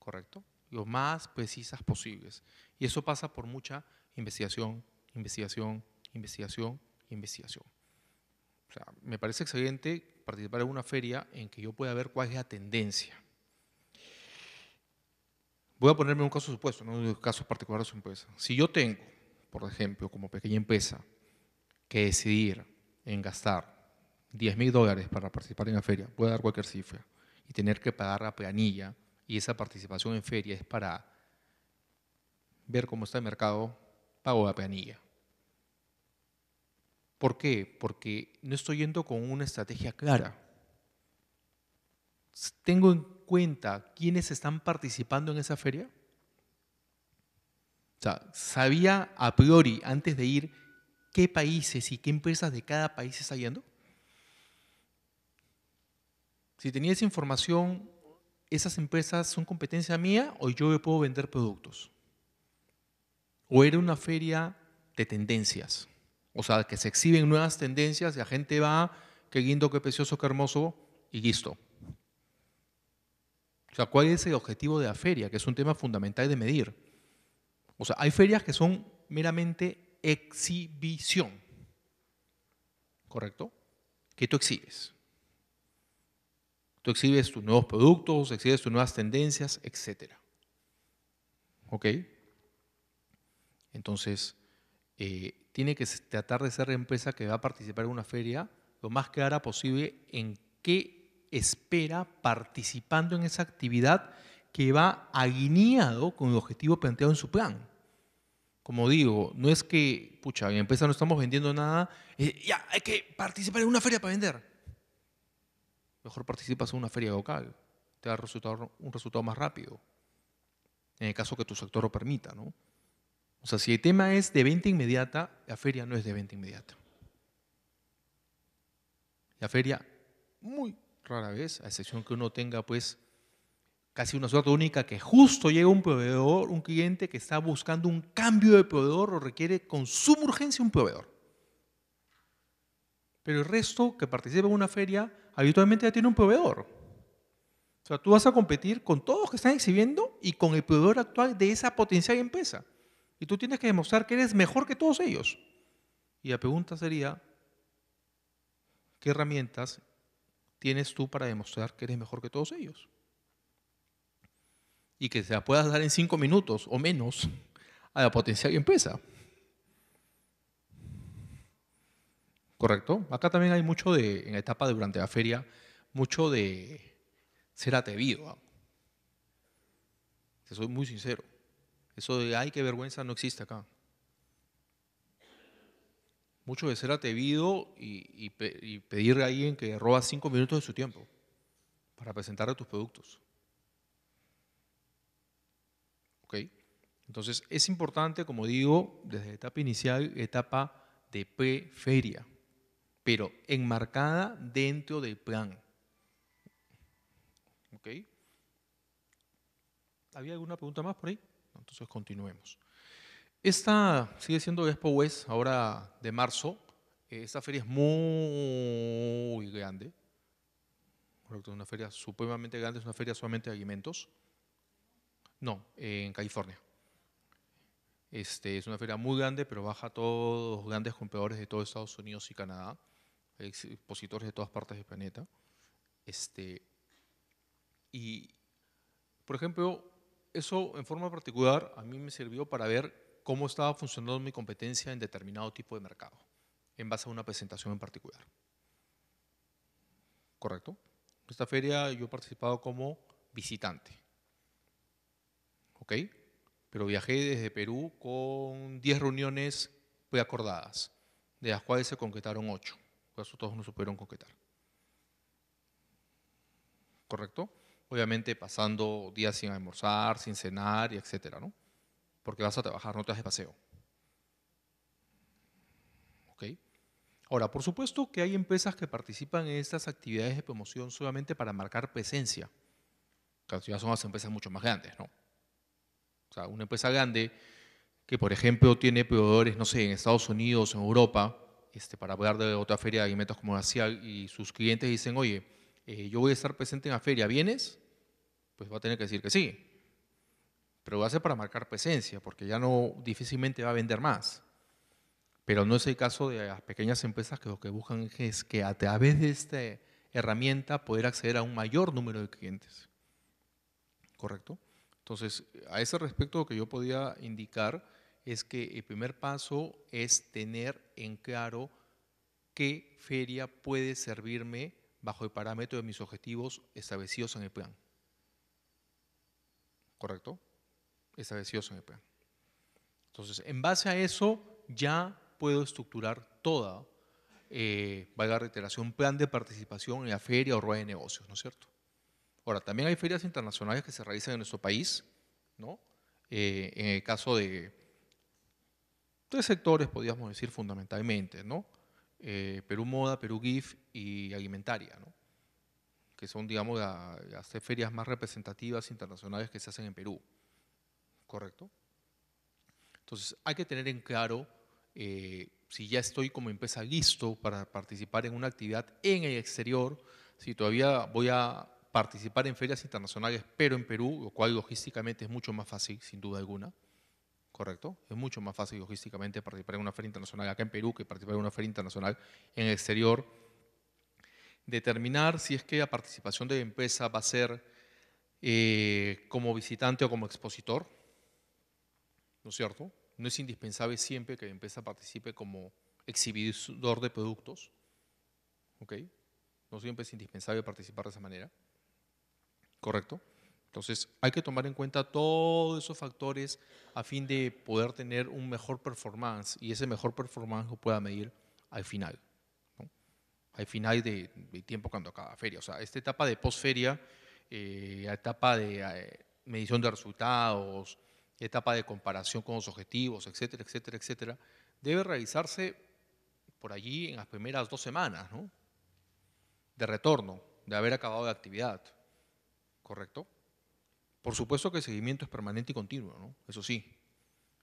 ¿correcto? Lo más precisas posibles. Y eso pasa por mucha investigación, investigación, investigación, investigación. O sea, me parece excelente participar en una feria en que yo pueda ver cuál es la tendencia. Voy a ponerme un caso supuesto, no un caso particular de su empresa. Si yo tengo, por ejemplo, como pequeña empresa, que decidir en gastar 10 mil dólares para participar en la feria, puede dar cualquier cifra, y tener que pagar la planilla, y esa participación en feria es para ver cómo está el mercado, pago la planilla. ¿Por qué? Porque no estoy yendo con una estrategia clara. Tengo en cuenta quiénes están participando en esa feria. O sea, sabía a priori, antes de ir, qué países y qué empresas de cada país está yendo? Si tenía esa información, ¿esas empresas son competencia mía o yo puedo vender productos? ¿O era una feria de tendencias? O sea, que se exhiben nuevas tendencias, y la gente va, qué lindo, qué precioso, qué hermoso, y listo. O sea, ¿cuál es el objetivo de la feria? Que es un tema fundamental de medir. O sea, hay ferias que son meramente exhibición. ¿Correcto? Que tú exhibes. Tú exhibes tus nuevos productos, exhibes tus nuevas tendencias, etc. ¿Ok? Entonces, eh, tiene que tratar de ser la empresa que va a participar en una feria lo más clara posible en qué espera participando en esa actividad que va alineado con el objetivo planteado en su plan como digo, no es que, pucha, en empresa no estamos vendiendo nada, eh, ya, hay que participar en una feria para vender. Mejor participas en una feria local, te da un resultado más rápido, en el caso que tu sector lo permita, ¿no? O sea, si el tema es de venta inmediata, la feria no es de venta inmediata. La feria, muy rara vez, a excepción que uno tenga, pues, casi una suerte única, que justo llega un proveedor, un cliente que está buscando un cambio de proveedor o requiere con suma urgencia un proveedor. Pero el resto que participa en una feria habitualmente ya tiene un proveedor. O sea, tú vas a competir con todos los que están exhibiendo y con el proveedor actual de esa potencial empresa. Y tú tienes que demostrar que eres mejor que todos ellos. Y la pregunta sería, ¿qué herramientas tienes tú para demostrar que eres mejor que todos ellos? y que se la puedas dar en cinco minutos o menos a la potencial empresa. ¿Correcto? Acá también hay mucho de, en la etapa de, durante la feria, mucho de ser atrevido. ¿ah? Te soy muy sincero. Eso de, ay, qué vergüenza, no existe acá. Mucho de ser atrevido y, pedirle a alguien que roba cinco minutos de su tiempo para presentarle tus productos. Entonces es importante, como digo, desde etapa inicial, etapa de pre-feria, pero enmarcada dentro del plan. ¿Había alguna pregunta más por ahí? Entonces continuemos. Esta sigue siendo Expo West, ahora de marzo. Esta feria es muy grande. Es una feria supremamente grande, es una feria solamente de alimentos. No, en California. Este, es una feria muy grande, pero baja a todos los grandes compradores de todos Estados Unidos y Canadá, expositores de todas partes del planeta. Este, y, por ejemplo, eso en forma particular a mí me sirvió para ver cómo estaba funcionando mi competencia en determinado tipo de mercado, en base a una presentación en particular. ¿Correcto? En esta feria yo he participado como visitante. ¿ok? Pero viajé desde Perú con 10 reuniones acordadas, de las cuales se concretaron 8. Por eso todos no supieron concretar. ¿Correcto? Obviamente pasando días sin almorzar, sin cenar, y etcétera, ¿no? Porque vas a trabajar, no te vas de paseo. ¿Ok? Ahora, por supuesto que hay empresas que participan en estas actividades de promoción solamente para marcar presencia. Casi ya son las empresas mucho más grandes, ¿no? O sea, una empresa grande que, por ejemplo, tiene proveedores, no sé, en Estados Unidos, en Europa, este, para hablar de otra feria de alimentos como comercial, y sus clientes dicen, oye, eh, yo voy a estar presente en la feria, ¿vienes? Pues va a tener que decir que sí. Pero va a ser para marcar presencia, porque ya no difícilmente va a vender más. Pero no es el caso de las pequeñas empresas que lo que buscan es que a través de esta herramienta poder acceder a un mayor número de clientes. ¿Correcto? Entonces, a ese respecto lo que yo podía indicar es que el primer paso es tener en claro qué feria puede servirme bajo el parámetro de mis objetivos establecidos en el plan. ¿Correcto? Establecidos en el plan. Entonces, en base a eso ya puedo estructurar toda, eh, valga la reiteración, plan de participación en la feria o rueda de negocios, ¿no es cierto? Ahora, también hay ferias internacionales que se realizan en nuestro país, ¿no? Eh, en el caso de tres sectores, podríamos decir fundamentalmente, ¿no? Eh, Perú Moda, Perú GIF y Alimentaria, ¿no? que son, digamos, las ferias más representativas internacionales que se hacen en Perú, ¿correcto? Entonces, hay que tener en claro eh, si ya estoy como empresa listo para participar en una actividad en el exterior, si todavía voy a participar en ferias internacionales, pero en Perú, lo cual logísticamente es mucho más fácil, sin duda alguna. ¿Correcto? Es mucho más fácil logísticamente participar en una feria internacional acá en Perú que participar en una feria internacional en el exterior. Determinar si es que la participación de la empresa va a ser eh, como visitante o como expositor, ¿no es cierto? No es indispensable siempre que la empresa participe como exhibidor de productos, ¿ok? No siempre es indispensable participar de esa manera. ¿correcto? Entonces hay que tomar en cuenta todos esos factores a fin de poder tener un mejor performance y ese mejor performance lo pueda medir al final, al final de, tiempo cuando acaba feria. O sea, esta etapa de posferia, la eh, etapa de eh, medición de resultados, etapa de comparación con los objetivos, etcétera, etcétera, etcétera, debe realizarse por allí en las primeras dos semanas de retorno, de haber acabado la actividad. ¿correcto? Por supuesto que el seguimiento es permanente y continuo, ¿no? Eso sí,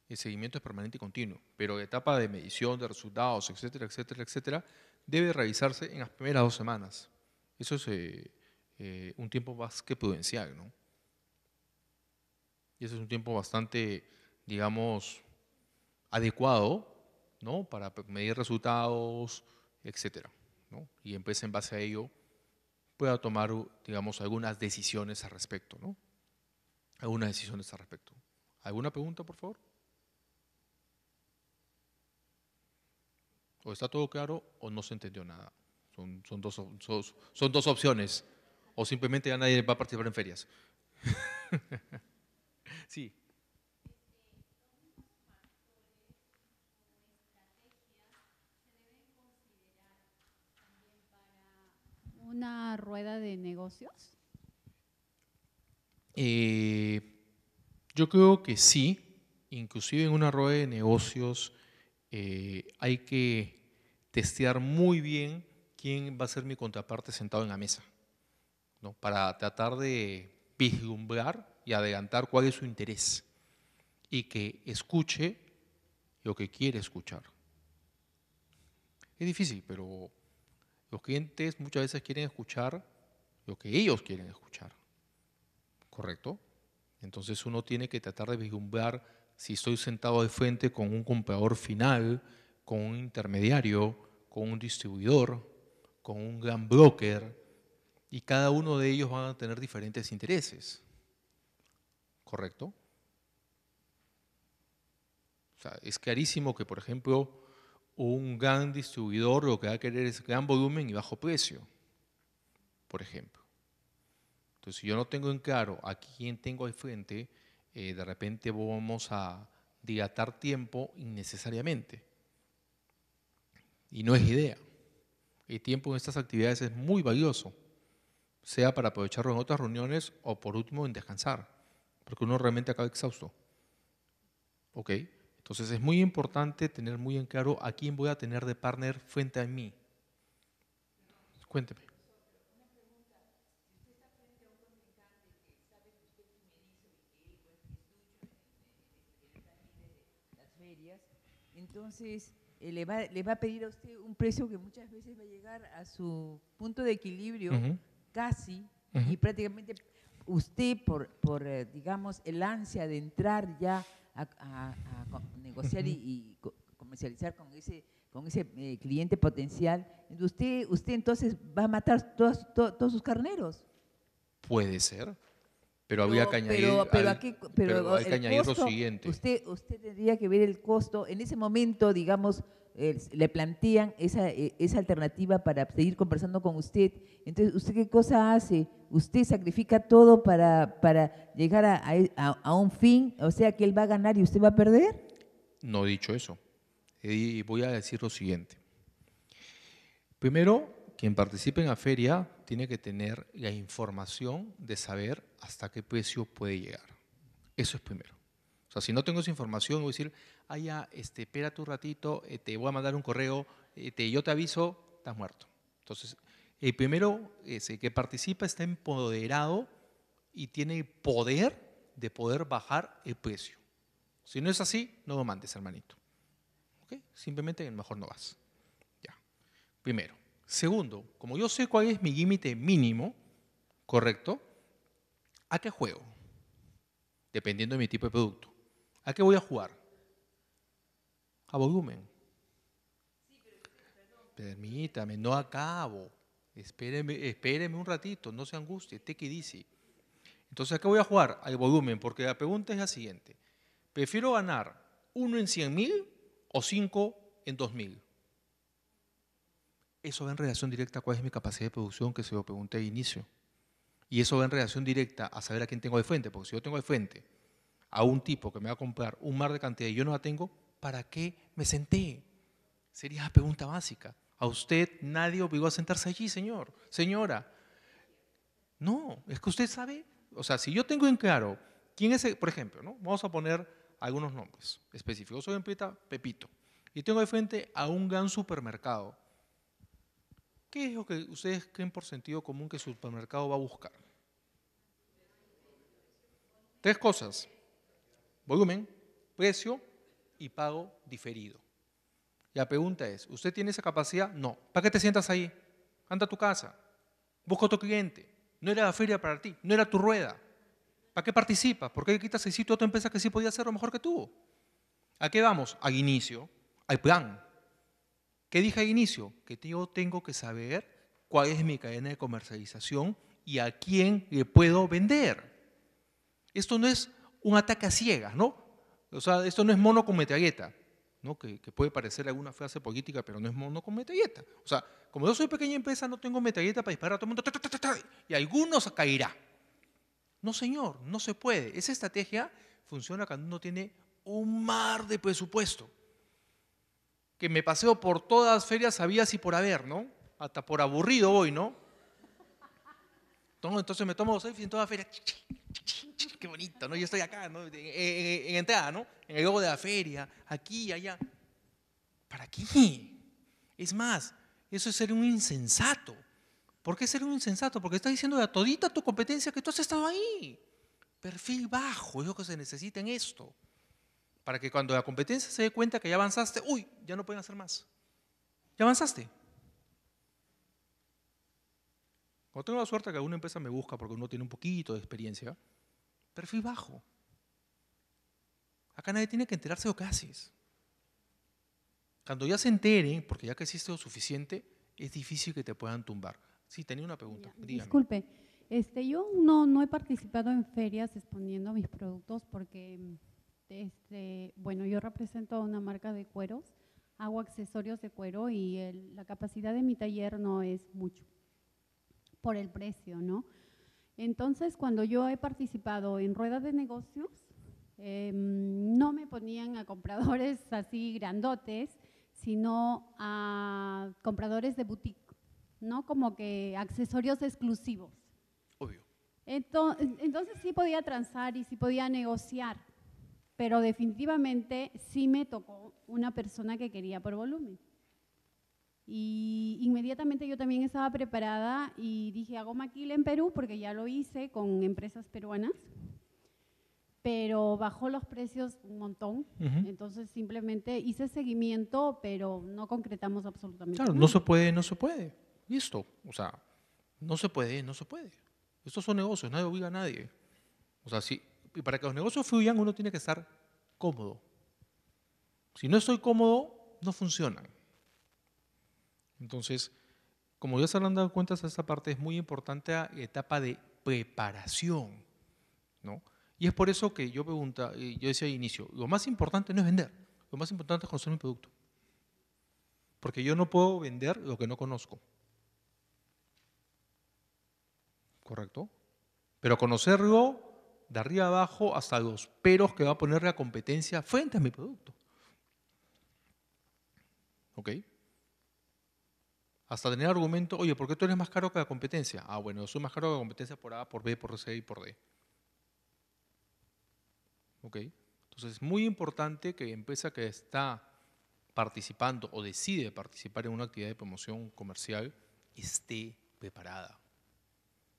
el seguimiento es permanente y continuo, pero la etapa de medición de resultados, etcétera, etcétera, etcétera, debe realizarse en las primeras dos semanas. Eso es eh, eh, un tiempo más que prudencial, ¿no? Y ese es un tiempo bastante, digamos, adecuado, ¿no? Para medir resultados, etcétera, ¿no? Y empieza en base a ello pueda tomar, digamos, algunas decisiones al respecto, ¿no? Algunas decisiones al respecto. ¿Alguna pregunta, por favor? O está todo claro o no se entendió nada. Son, son, dos, son, dos opciones. O simplemente ya nadie va a participar en ferias. (laughs) sí. una rueda de negocios? Eh, yo creo que sí, inclusive en una rueda de negocios eh, hay que testear muy bien quién va a ser mi contraparte sentado en la mesa, ¿no? para tratar de vislumbrar y adelantar cuál es su interés y que escuche lo que quiere escuchar. Es difícil, pero los clientes muchas veces quieren escuchar lo que ellos quieren escuchar. ¿Correcto? Entonces uno tiene que tratar de vislumbrar si estoy sentado de frente con un comprador final, con un intermediario, con un distribuidor, con un gran broker, y cada uno de ellos van a tener diferentes intereses. ¿Correcto? O sea, es clarísimo que, por ejemplo, un gran distribuidor lo que va a querer es gran volumen y bajo precio, por ejemplo. Entonces, si yo no tengo en claro a quién tengo al frente, eh, de repente vamos a dilatar tiempo innecesariamente. Y no es idea. El tiempo en estas actividades es muy valioso, sea para aprovecharlo en otras reuniones o por último en descansar, porque uno realmente acaba exhausto. ¿Ok? Entonces es muy importante tener muy en claro a quién voy a tener de partner frente a mí. Cuénteme. Entonces, eh, le, va, le, va, a pedir a usted un precio que muchas veces va a llegar a su punto de equilibrio casi y prácticamente usted por, por, eh, digamos, el ansia de entrar ya a, negociar y, comercializar con ese, con ese eh, cliente potencial, usted, usted entonces va a matar todos, sus carneros. Puede ser, pero había que pero, hay que añadir lo siguiente. Usted, usted tendría que ver el costo, en ese momento, digamos, eh, le plantean esa, eh, esa alternativa para seguir conversando con usted. Entonces, ¿usted qué cosa hace? Usted sacrifica todo para, para llegar a, a, a un fin, o sea que él va a ganar y usted va a perder. No he dicho eso. Eh, y voy a decir lo siguiente. Primero, quien participe en la feria tiene que tener la información de saber hasta qué precio puede llegar. Eso es primero. O sea, si no tengo esa información, voy a decir, Ah, este, espera tu ratito, eh, te voy a mandar un correo, eh, yo te aviso, estás muerto. Entonces, el primero ese que participa está empoderado y tiene poder de poder bajar el precio. Si no es así, no lo mandes, hermanito. Simplemente mejor no vas. Primero. Segundo, como yo sé cuál es mi límite mínimo, ¿correcto? ¿A qué juego? Dependiendo de mi tipo de producto. ¿A qué voy a jugar? a volumen. Permítame, no acabo. Espéreme, un ratito, no se angustie, Te que Entonces, acá voy a jugar? Al volumen, porque la pregunta es la siguiente. ¿Prefiero ganar uno en 100 mil o cinco en 2.000? mil? Eso va en relación directa a cuál es mi capacidad de producción, que se lo pregunté al inicio. Y eso va en relación directa a saber a quién tengo de fuente, porque si yo tengo de frente a un tipo que me va a comprar un mar de cantidad y yo no la tengo, ¿para qué me senté? Sería la pregunta básica. A usted nadie obligó a sentarse allí, señor, señora. No, es que usted sabe, o sea, si yo tengo en claro quién es, por ejemplo, ¿no? vamos a poner algunos nombres específicos. Soy Pepita, Pepito. Y tengo de frente a un gran supermercado. ¿Qué es lo que ustedes creen por sentido común que el supermercado va a buscar? Tres cosas. Volumen, precio y pago diferido. La pregunta es, ¿usted tiene esa capacidad? No. ¿Para qué te sientas ahí? Anda a tu casa. Busca tu cliente. No era la feria para ti, no era tu rueda. ¿Para qué participas? ¿Por qué quitas el sitio a otra empresa que sí podía lo mejor que tú? ¿A qué vamos? Al inicio, al plan. ¿Qué dije al inicio? Que yo tengo que saber cuál es mi cadena de comercialización y a quién le puedo vender. Esto no es un ataque a ciegas, ¿no? O sea, esto no es mono con metralleta, ¿no? que, puede parecer alguna frase política, pero no es mono con metralleta. O sea, como yo soy pequeña empresa, no tengo metralleta para disparar a todo el mundo, y algunos caerá. No, señor, no se puede. Esa estrategia funciona cuando uno tiene un mar de presupuesto. Que me paseo por todas las ferias, habías y por haber, ¿no? Hasta por aburrido hoy, ¿no? Entonces me tomo los en toda la feria. Qué bonito, ¿no? Yo estoy acá, ¿no? Eh, eh, en, entrada, ¿no? En el logo de la feria, aquí y allá. ¿Para qué? Es más, eso es ser un insensato. ¿Por qué ser un insensato? Porque está diciendo de a todita tu competencia que tú has estado ahí. Perfil bajo yo lo que se necesita en esto. Para que cuando la competencia se dé cuenta que ya avanzaste, uy, ya no pueden hacer más. Ya avanzaste. Cuando tengo la suerte que alguna empresa me busca porque uno tiene un poquito de experiencia, perfil bajo. Acá nadie tiene que enterarse de lo Cuando ya se enteren, porque ya que existe lo suficiente, es difícil que te puedan tumbar. Sí, tenía una pregunta. Disculpe, este, yo no, no he participado en ferias exponiendo mis productos porque, este, bueno, yo represento a una marca de cueros, hago accesorios de cuero y la capacidad de mi taller no es mucho por el precio, ¿no? Entonces, cuando yo he participado en ruedas de negocios, em, no me ponían a compradores (laughs) así grandotes, sino a compradores de boutique, ¿no? Como que accesorios exclusivos. Obvio. entonces sí podía transar y sí podía negociar, pero definitivamente sí me tocó una persona que quería por volumen. Y inmediatamente yo también estaba preparada y dije, hago maquila en Perú porque ya lo hice con empresas peruanas, pero bajó los precios un montón. Entonces simplemente hice seguimiento, pero no concretamos absolutamente nada. Claro, no se puede, no se puede. Listo. O sea, no se puede, no se puede. Estos son negocios, nadie obliga a nadie. O sea, y para que los negocios fluyan uno tiene que estar cómodo. Si no estoy cómodo, no funcionan. Entonces, como ya se han dado cuenta, esta parte es muy importante, etapa de preparación, ¿no? Y es por eso que yo pregunta, eh, yo decía al inicio, lo más importante no es vender, lo más importante es conocer mi producto. Porque yo no puedo vender lo que no conozco. ¿Correcto? Pero conocerlo de arriba abajo hasta los peros que va a poner la competencia frente a mi producto. ¿Ok? hasta tener argumento, oye, ¿por qué tú eres más caro que la competencia? Ah, bueno, soy más caro que la competencia por A, por B, por C y por D. ¿Ok? Entonces es muy importante que empresa que está participando o decide participar en una actividad de promoción comercial esté preparada.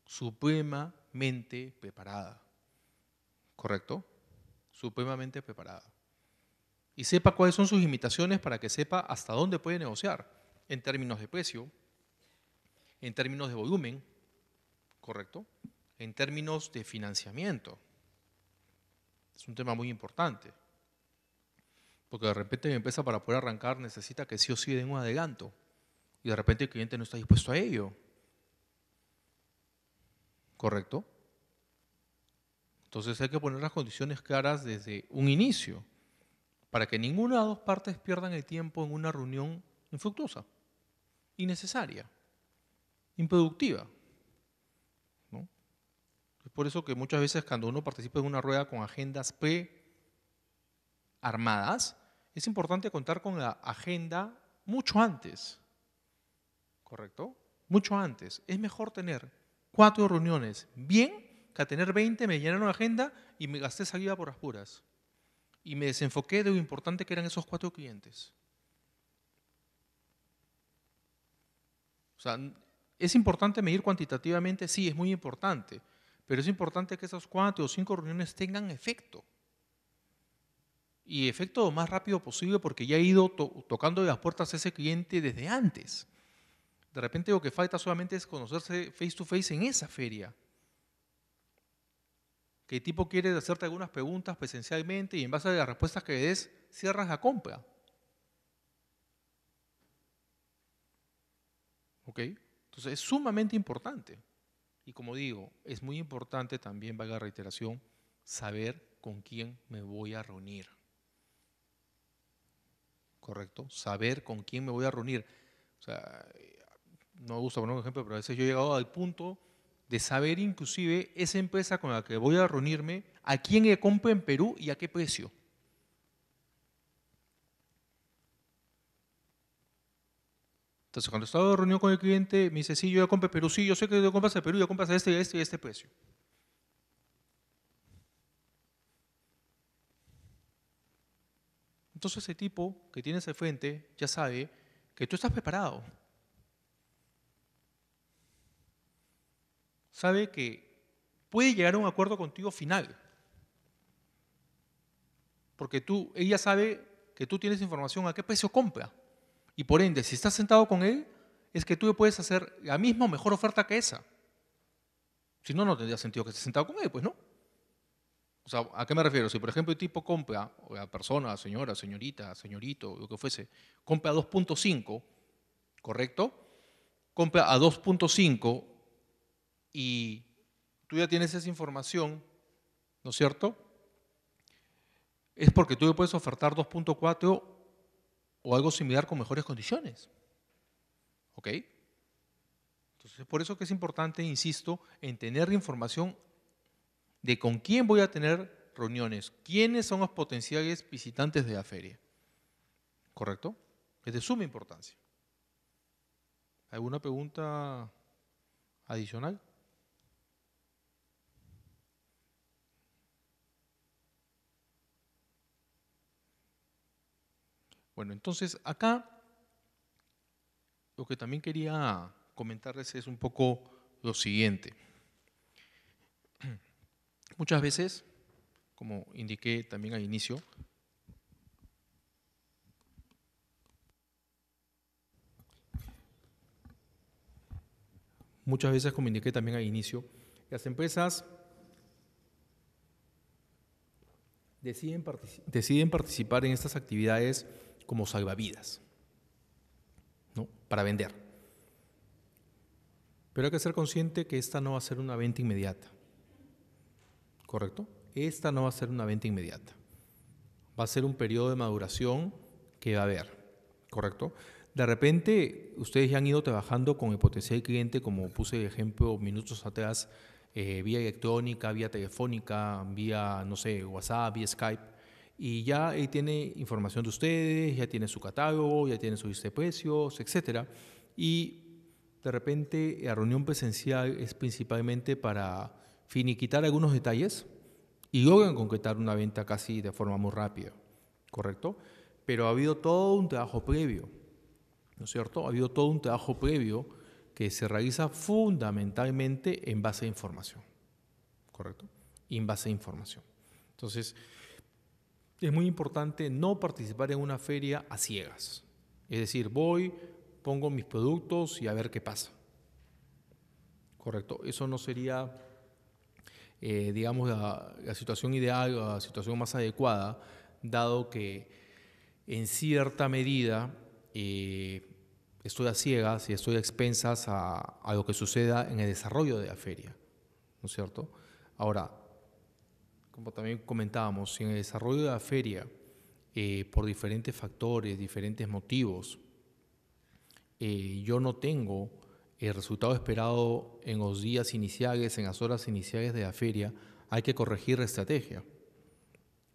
Supremamente preparada. ¿Correcto? Supremamente preparada. Y sepa cuáles son sus limitaciones para que sepa hasta dónde puede negociar en términos de precio, en términos de volumen, ¿correcto? En términos de financiamiento. Es un tema muy importante. Porque de repente mi empresa para poder arrancar necesita que sí o sí den un adelanto. Y de repente el cliente no está dispuesto a ello. ¿Correcto? Entonces hay que poner las condiciones claras desde un inicio para que ninguna de las dos partes pierdan el tiempo en una reunión infructuosa innecesaria, improductiva. Es por eso que muchas veces cuando uno participa en una rueda con agendas pre-armadas, es importante contar con la agenda mucho antes. ¿Correcto? Mucho antes. Es mejor tener cuatro reuniones bien que tener 20 me llenaron la agenda y me gasté saliva por las Y me desenfoqué de lo importante que eran esos cuatro clientes. O sea, ¿es importante medir cuantitativamente? Sí, es muy importante, pero es importante que esas cuatro o cinco reuniones tengan efecto. Y efecto lo más rápido posible porque ya ha ido tocando las puertas ese cliente desde antes. De repente lo que falta solamente es conocerse face to face en esa feria. Que el tipo quiere hacerte algunas preguntas presencialmente y en base a las respuestas que des, cierras la compra. Entonces es sumamente importante. Y como digo, es muy importante también, valga la reiteración, saber con quién me voy a reunir. ¿Correcto? Saber con quién me voy a reunir. O sea, no me gusta poner un ejemplo, pero a veces yo he llegado al punto de saber inclusive esa empresa con la que voy a reunirme, a quién le compro en Perú y a qué precio. Entonces, cuando estaba de reunión con el cliente, me dice, sí, yo ya compré Perú, sí, yo sé que yo compras a Perú, ya compras a este, este y este precio. Entonces ese tipo que tienes al frente ya sabe que tú estás preparado. Sabe que puede llegar a un acuerdo contigo final. Porque tú, ella sabe que tú tienes información a qué precio compra. Y por ende, si estás sentado con él, es que tú puedes hacer la misma mejor oferta que esa. Si no, no tendría sentido que estés sentado con él, pues no. O sea, ¿a qué me refiero? Si, por ejemplo, el tipo compra, o la persona, señora, señorita, señorito, lo que fuese, compra a 2.5, ¿correcto? Compra a 2.5 y tú ya tienes esa información, ¿no es cierto? Es porque tú le puedes ofertar 2.4 o algo similar con mejores condiciones. ¿Ok? Entonces, por eso que es importante, insisto, en tener información de con quién voy a tener reuniones, quiénes son los potenciales visitantes de la feria. ¿Correcto? Es de suma importancia. ¿Alguna pregunta adicional? Bueno, entonces acá lo que también quería comentarles es un poco lo siguiente. (clears throat) Muchas veces, como indiqué también al inicio, muchas veces, como indiqué también al inicio, las empresas deciden, participar en estas actividades como salvavidas, ¿no? Para vender. Pero hay que ser consciente que esta no va a ser una venta inmediata. ¿Correcto? Esta no va a ser una venta inmediata. Va a ser un periodo de maduración que va a haber. ¿Correcto? De repente, ustedes ya han ido trabajando con el potencial cliente, como puse de ejemplo minutos atrás, eh, vía electrónica, vía telefónica, vía, no sé, WhatsApp, vía Skype y ya ahí tiene información de ustedes, ya tiene su catálogo, ya tiene su lista de precios, etc. Y de repente la reunión presencial es principalmente para finiquitar algunos detalles y logran concretar una venta casi de forma muy rápida, ¿correcto? Pero ha habido todo un trabajo previo, ¿no es cierto? Ha habido todo un trabajo previo que se realiza fundamentalmente en base a información, ¿correcto? En base a información. Entonces, es muy importante no participar en una feria a ciegas. Es decir, voy, pongo mis productos y a ver qué pasa. Correcto. Eso no sería, eh, digamos, la, situación ideal, la situación más adecuada, dado que en cierta medida eh, estoy a ciegas y estoy expensas a, lo que suceda en el desarrollo de la feria. ¿No es cierto? Ahora, como también comentábamos, si en el desarrollo de la feria, eh, por diferentes factores, diferentes motivos, eh, yo no tengo el resultado esperado en los días iniciales, en las horas iniciales de la feria, hay que corregir la estrategia.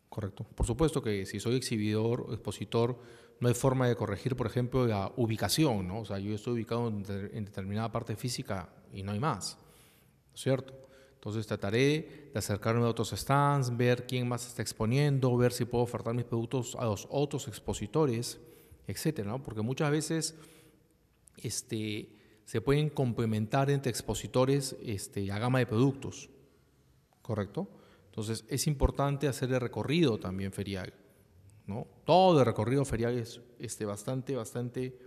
Correcto. Por supuesto que si soy exhibidor, expositor, no hay forma de corregir, por ejemplo, la ubicación, ¿no? O sea, yo estoy ubicado en, determinada parte física y no hay más, ¿cierto? Entonces trataré de acercarme a otros stands, ver quién más está exponiendo, ver si puedo ofertar mis productos a los otros expositores, etcétera, ¿no? Porque muchas veces este, se pueden complementar entre expositores este, a gama de productos, ¿correcto? Entonces es importante hacer el recorrido también ferial, ¿no? Todo el recorrido ferial es este, bastante, bastante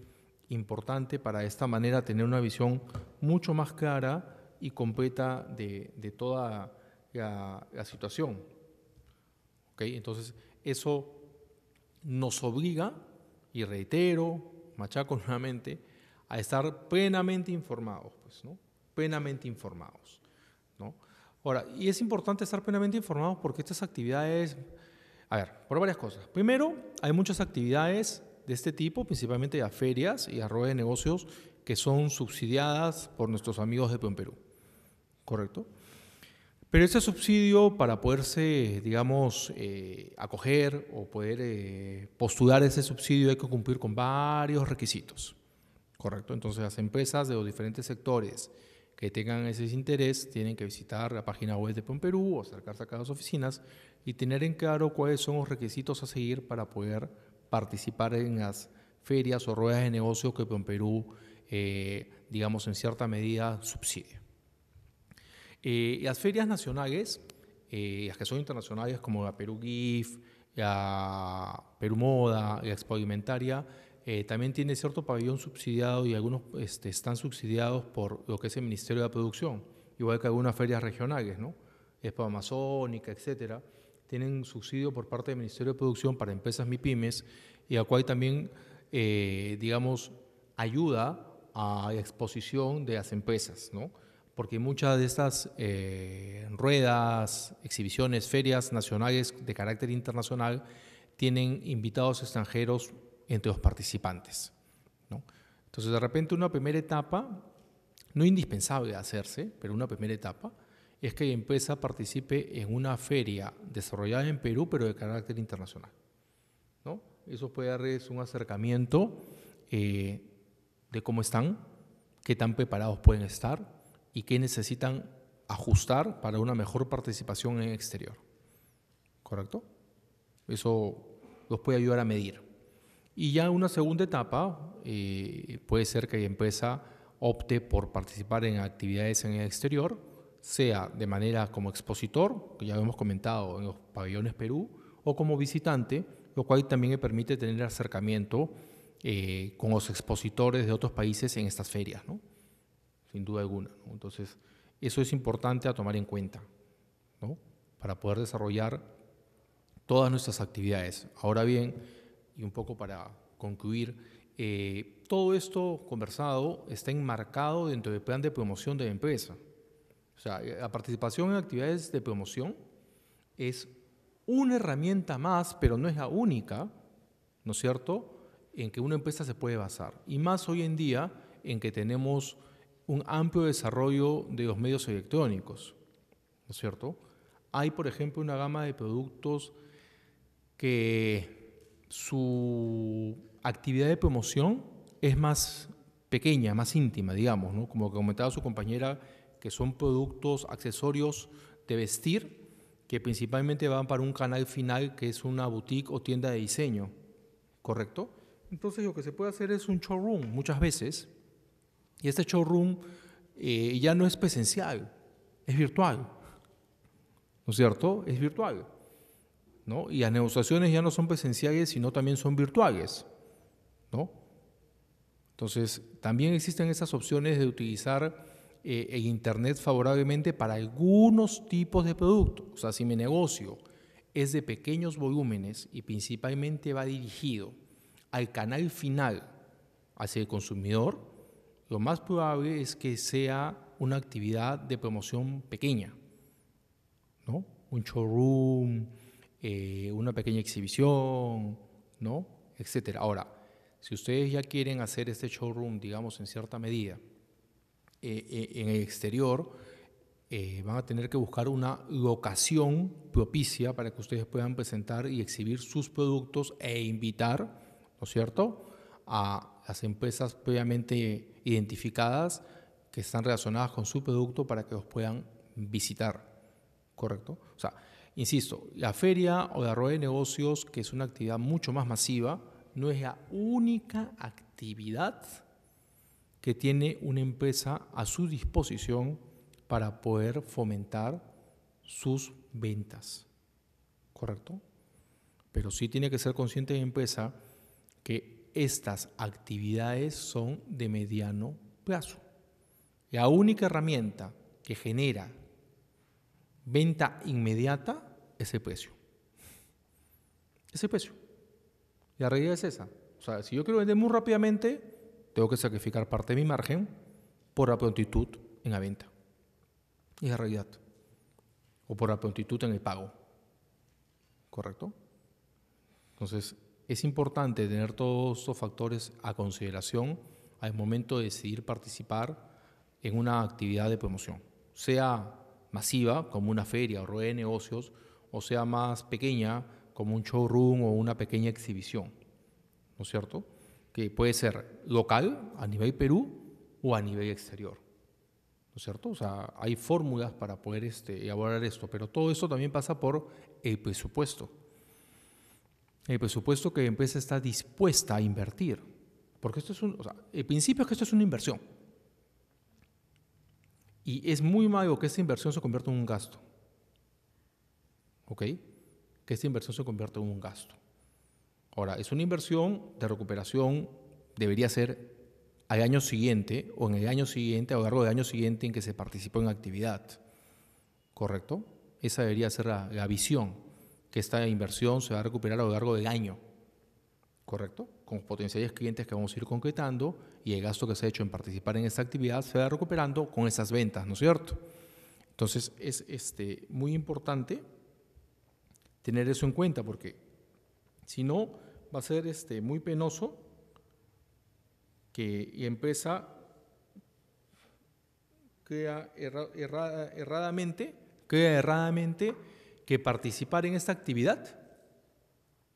importante para de esta manera tener una visión mucho más clara y completa de, toda la, situación. ¿Okay? Entonces, eso nos obliga, y reitero, machaco (laughs) nuevamente, a estar plenamente informados, pues, ¿no? Plenamente informados, ¿no? Ahora, y es importante estar plenamente informados porque estas actividades, a ver, por varias cosas. Primero, hay muchas actividades de este tipo, principalmente a ferias y a ruedas de negocios, que son subsidiadas por nuestros amigos de Perú. ¿correcto? Pero ese subsidio para poderse, digamos, eh, acoger o poder eh, postular ese subsidio hay que cumplir con varios requisitos, ¿correcto? Entonces las empresas de los diferentes sectores que tengan ese interés tienen que visitar la página web de Perú o acercarse a cada oficinas y tener en claro cuáles son los requisitos a seguir para poder participar en las ferias o ruedas de negocios que Perú, eh, digamos, en cierta medida subsidia. Eh, las ferias nacionales, eh, las que son internacionales como la Perú GIF, la Perú Moda, la Expo Alimentaria, eh, también tiene cierto pabellón subsidiado y algunos este, están subsidiados por lo que es el Ministerio de la Producción, igual que algunas ferias regionales, ¿no? Expo Amazónica, etcétera, tienen subsidio por parte del Ministerio de Producción para empresas MIPIMES y a cual también, digamos, ayuda a la exposición de las empresas, ¿no? porque muchas de estas eh, ruedas, exhibiciones, ferias nacionales de carácter internacional tienen invitados extranjeros entre los participantes. Entonces, de repente, una primera etapa, no indispensable de hacerse, pero una primera etapa, es que la empresa participe en una feria desarrollada en Perú, pero de carácter internacional. Eso puede darles un acercamiento eh, de cómo están, qué tan preparados pueden estar, y qué necesitan ajustar para una mejor participación en exterior. ¿Correcto? Eso los puede ayudar a medir. Y ya una segunda etapa eh, puede ser que la empresa opte por participar en actividades en el exterior, sea de manera como expositor, que ya hemos comentado en los pabellones Perú, o como visitante, lo cual también le permite tener acercamiento eh, con los expositores de otros países en estas ferias. ¿no? sin duda alguna. Entonces, eso es importante a tomar en cuenta, ¿no? Para poder desarrollar todas nuestras actividades. Ahora bien, y un poco para concluir, eh, todo esto conversado está enmarcado dentro del plan de promoción de la empresa. O sea, eh, la participación en actividades de promoción es una herramienta más, pero no es la única, ¿no es cierto?, en que una empresa se puede basar. Y más hoy en día en que tenemos un amplio desarrollo de los medios electrónicos, ¿no es cierto? Hay, por ejemplo, una gama de productos que su actividad de promoción es más pequeña, más íntima, digamos, ¿no? como comentaba su compañera, que son productos, accesorios de vestir, que principalmente van para un canal final que es una boutique o tienda de diseño, ¿correcto? Entonces lo que se puede hacer es un showroom muchas veces, y este showroom eh, ya no es presencial, es virtual. ¿No es cierto? Es virtual. ¿no? Y las negociaciones ya no son presenciales, sino también son virtuales. ¿no? Entonces, también existen esas opciones de utilizar el eh, Internet favorablemente para algunos tipos de productos. O sea, si mi negocio es de pequeños volúmenes y principalmente va dirigido al canal final, hacia el consumidor, lo más probable es que sea una actividad de promoción pequeña, ¿no? Un showroom, eh, una pequeña exhibición, ¿no? Etcétera. Ahora, si ustedes ya quieren hacer este showroom, digamos, en cierta medida, eh, eh, en el exterior, van a tener que buscar una locación propicia para que ustedes puedan presentar y exhibir sus productos e invitar, ¿no es cierto?, a las empresas previamente identificadas que están relacionadas con su producto para que los puedan visitar, ¿correcto? O sea, insisto, la feria o la rueda de negocios, que es una actividad mucho más masiva, no es la única actividad que tiene una empresa a su disposición para poder fomentar sus ventas, ¿correcto? Pero sí tiene que ser consciente de la empresa que estas actividades son de mediano plazo. La única herramienta que genera venta inmediata es el precio. Ese precio. La realidad es esa. O sea, si yo quiero vender muy rápidamente, tengo que sacrificar parte de mi margen por la prontitud en la venta. Y la realidad. O por la prontitud en el pago. ¿Correcto? Entonces, es importante tener todos estos factores a consideración al momento de decidir participar en una actividad de promoción, sea masiva como una feria o rueda de negocios, o sea más pequeña como un showroom o una pequeña exhibición, ¿no es cierto? Que puede ser local a nivel Perú o a nivel exterior, ¿no es cierto? O sea, hay fórmulas para poder este, elaborar esto, pero todo esto también pasa por el presupuesto el presupuesto que la empresa está dispuesta a invertir. Porque esto es un, el principio es que esto es una inversión. Y es muy malo que esta inversión se convierta en un gasto. ¿Ok? Que esta inversión se convierta en un gasto. Ahora, es una inversión de recuperación, debería ser al año siguiente o en el año siguiente, a lo largo del año siguiente en que se participó en actividad. ¿Correcto? Esa debería ser la, la visión que esta inversión se va a recuperar a lo largo del año, ¿correcto? Con potenciales clientes que vamos a ir concretando y el gasto que se ha hecho en participar en esta actividad se va recuperando con esas ventas, ¿no es cierto? Entonces es este, muy importante tener eso en cuenta porque si no va a ser este, muy penoso que la empresa crea erradamente, crea erradamente que participar en esta actividad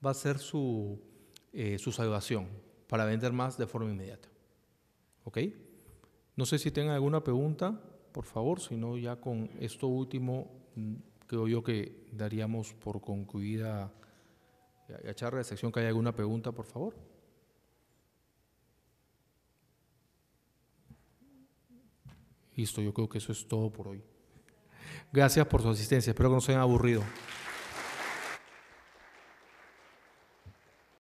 va a ser su, eh, su salvación para vender más de forma inmediata. ¿Ok? No sé si tengan alguna pregunta, por favor, si no, ya con esto último mm, creo yo que daríamos por concluida eh, la charla de sección que haya alguna pregunta, por favor. Listo, yo creo que eso es todo por hoy. Gracias por su asistencia. Espero que no se hayan aburrido.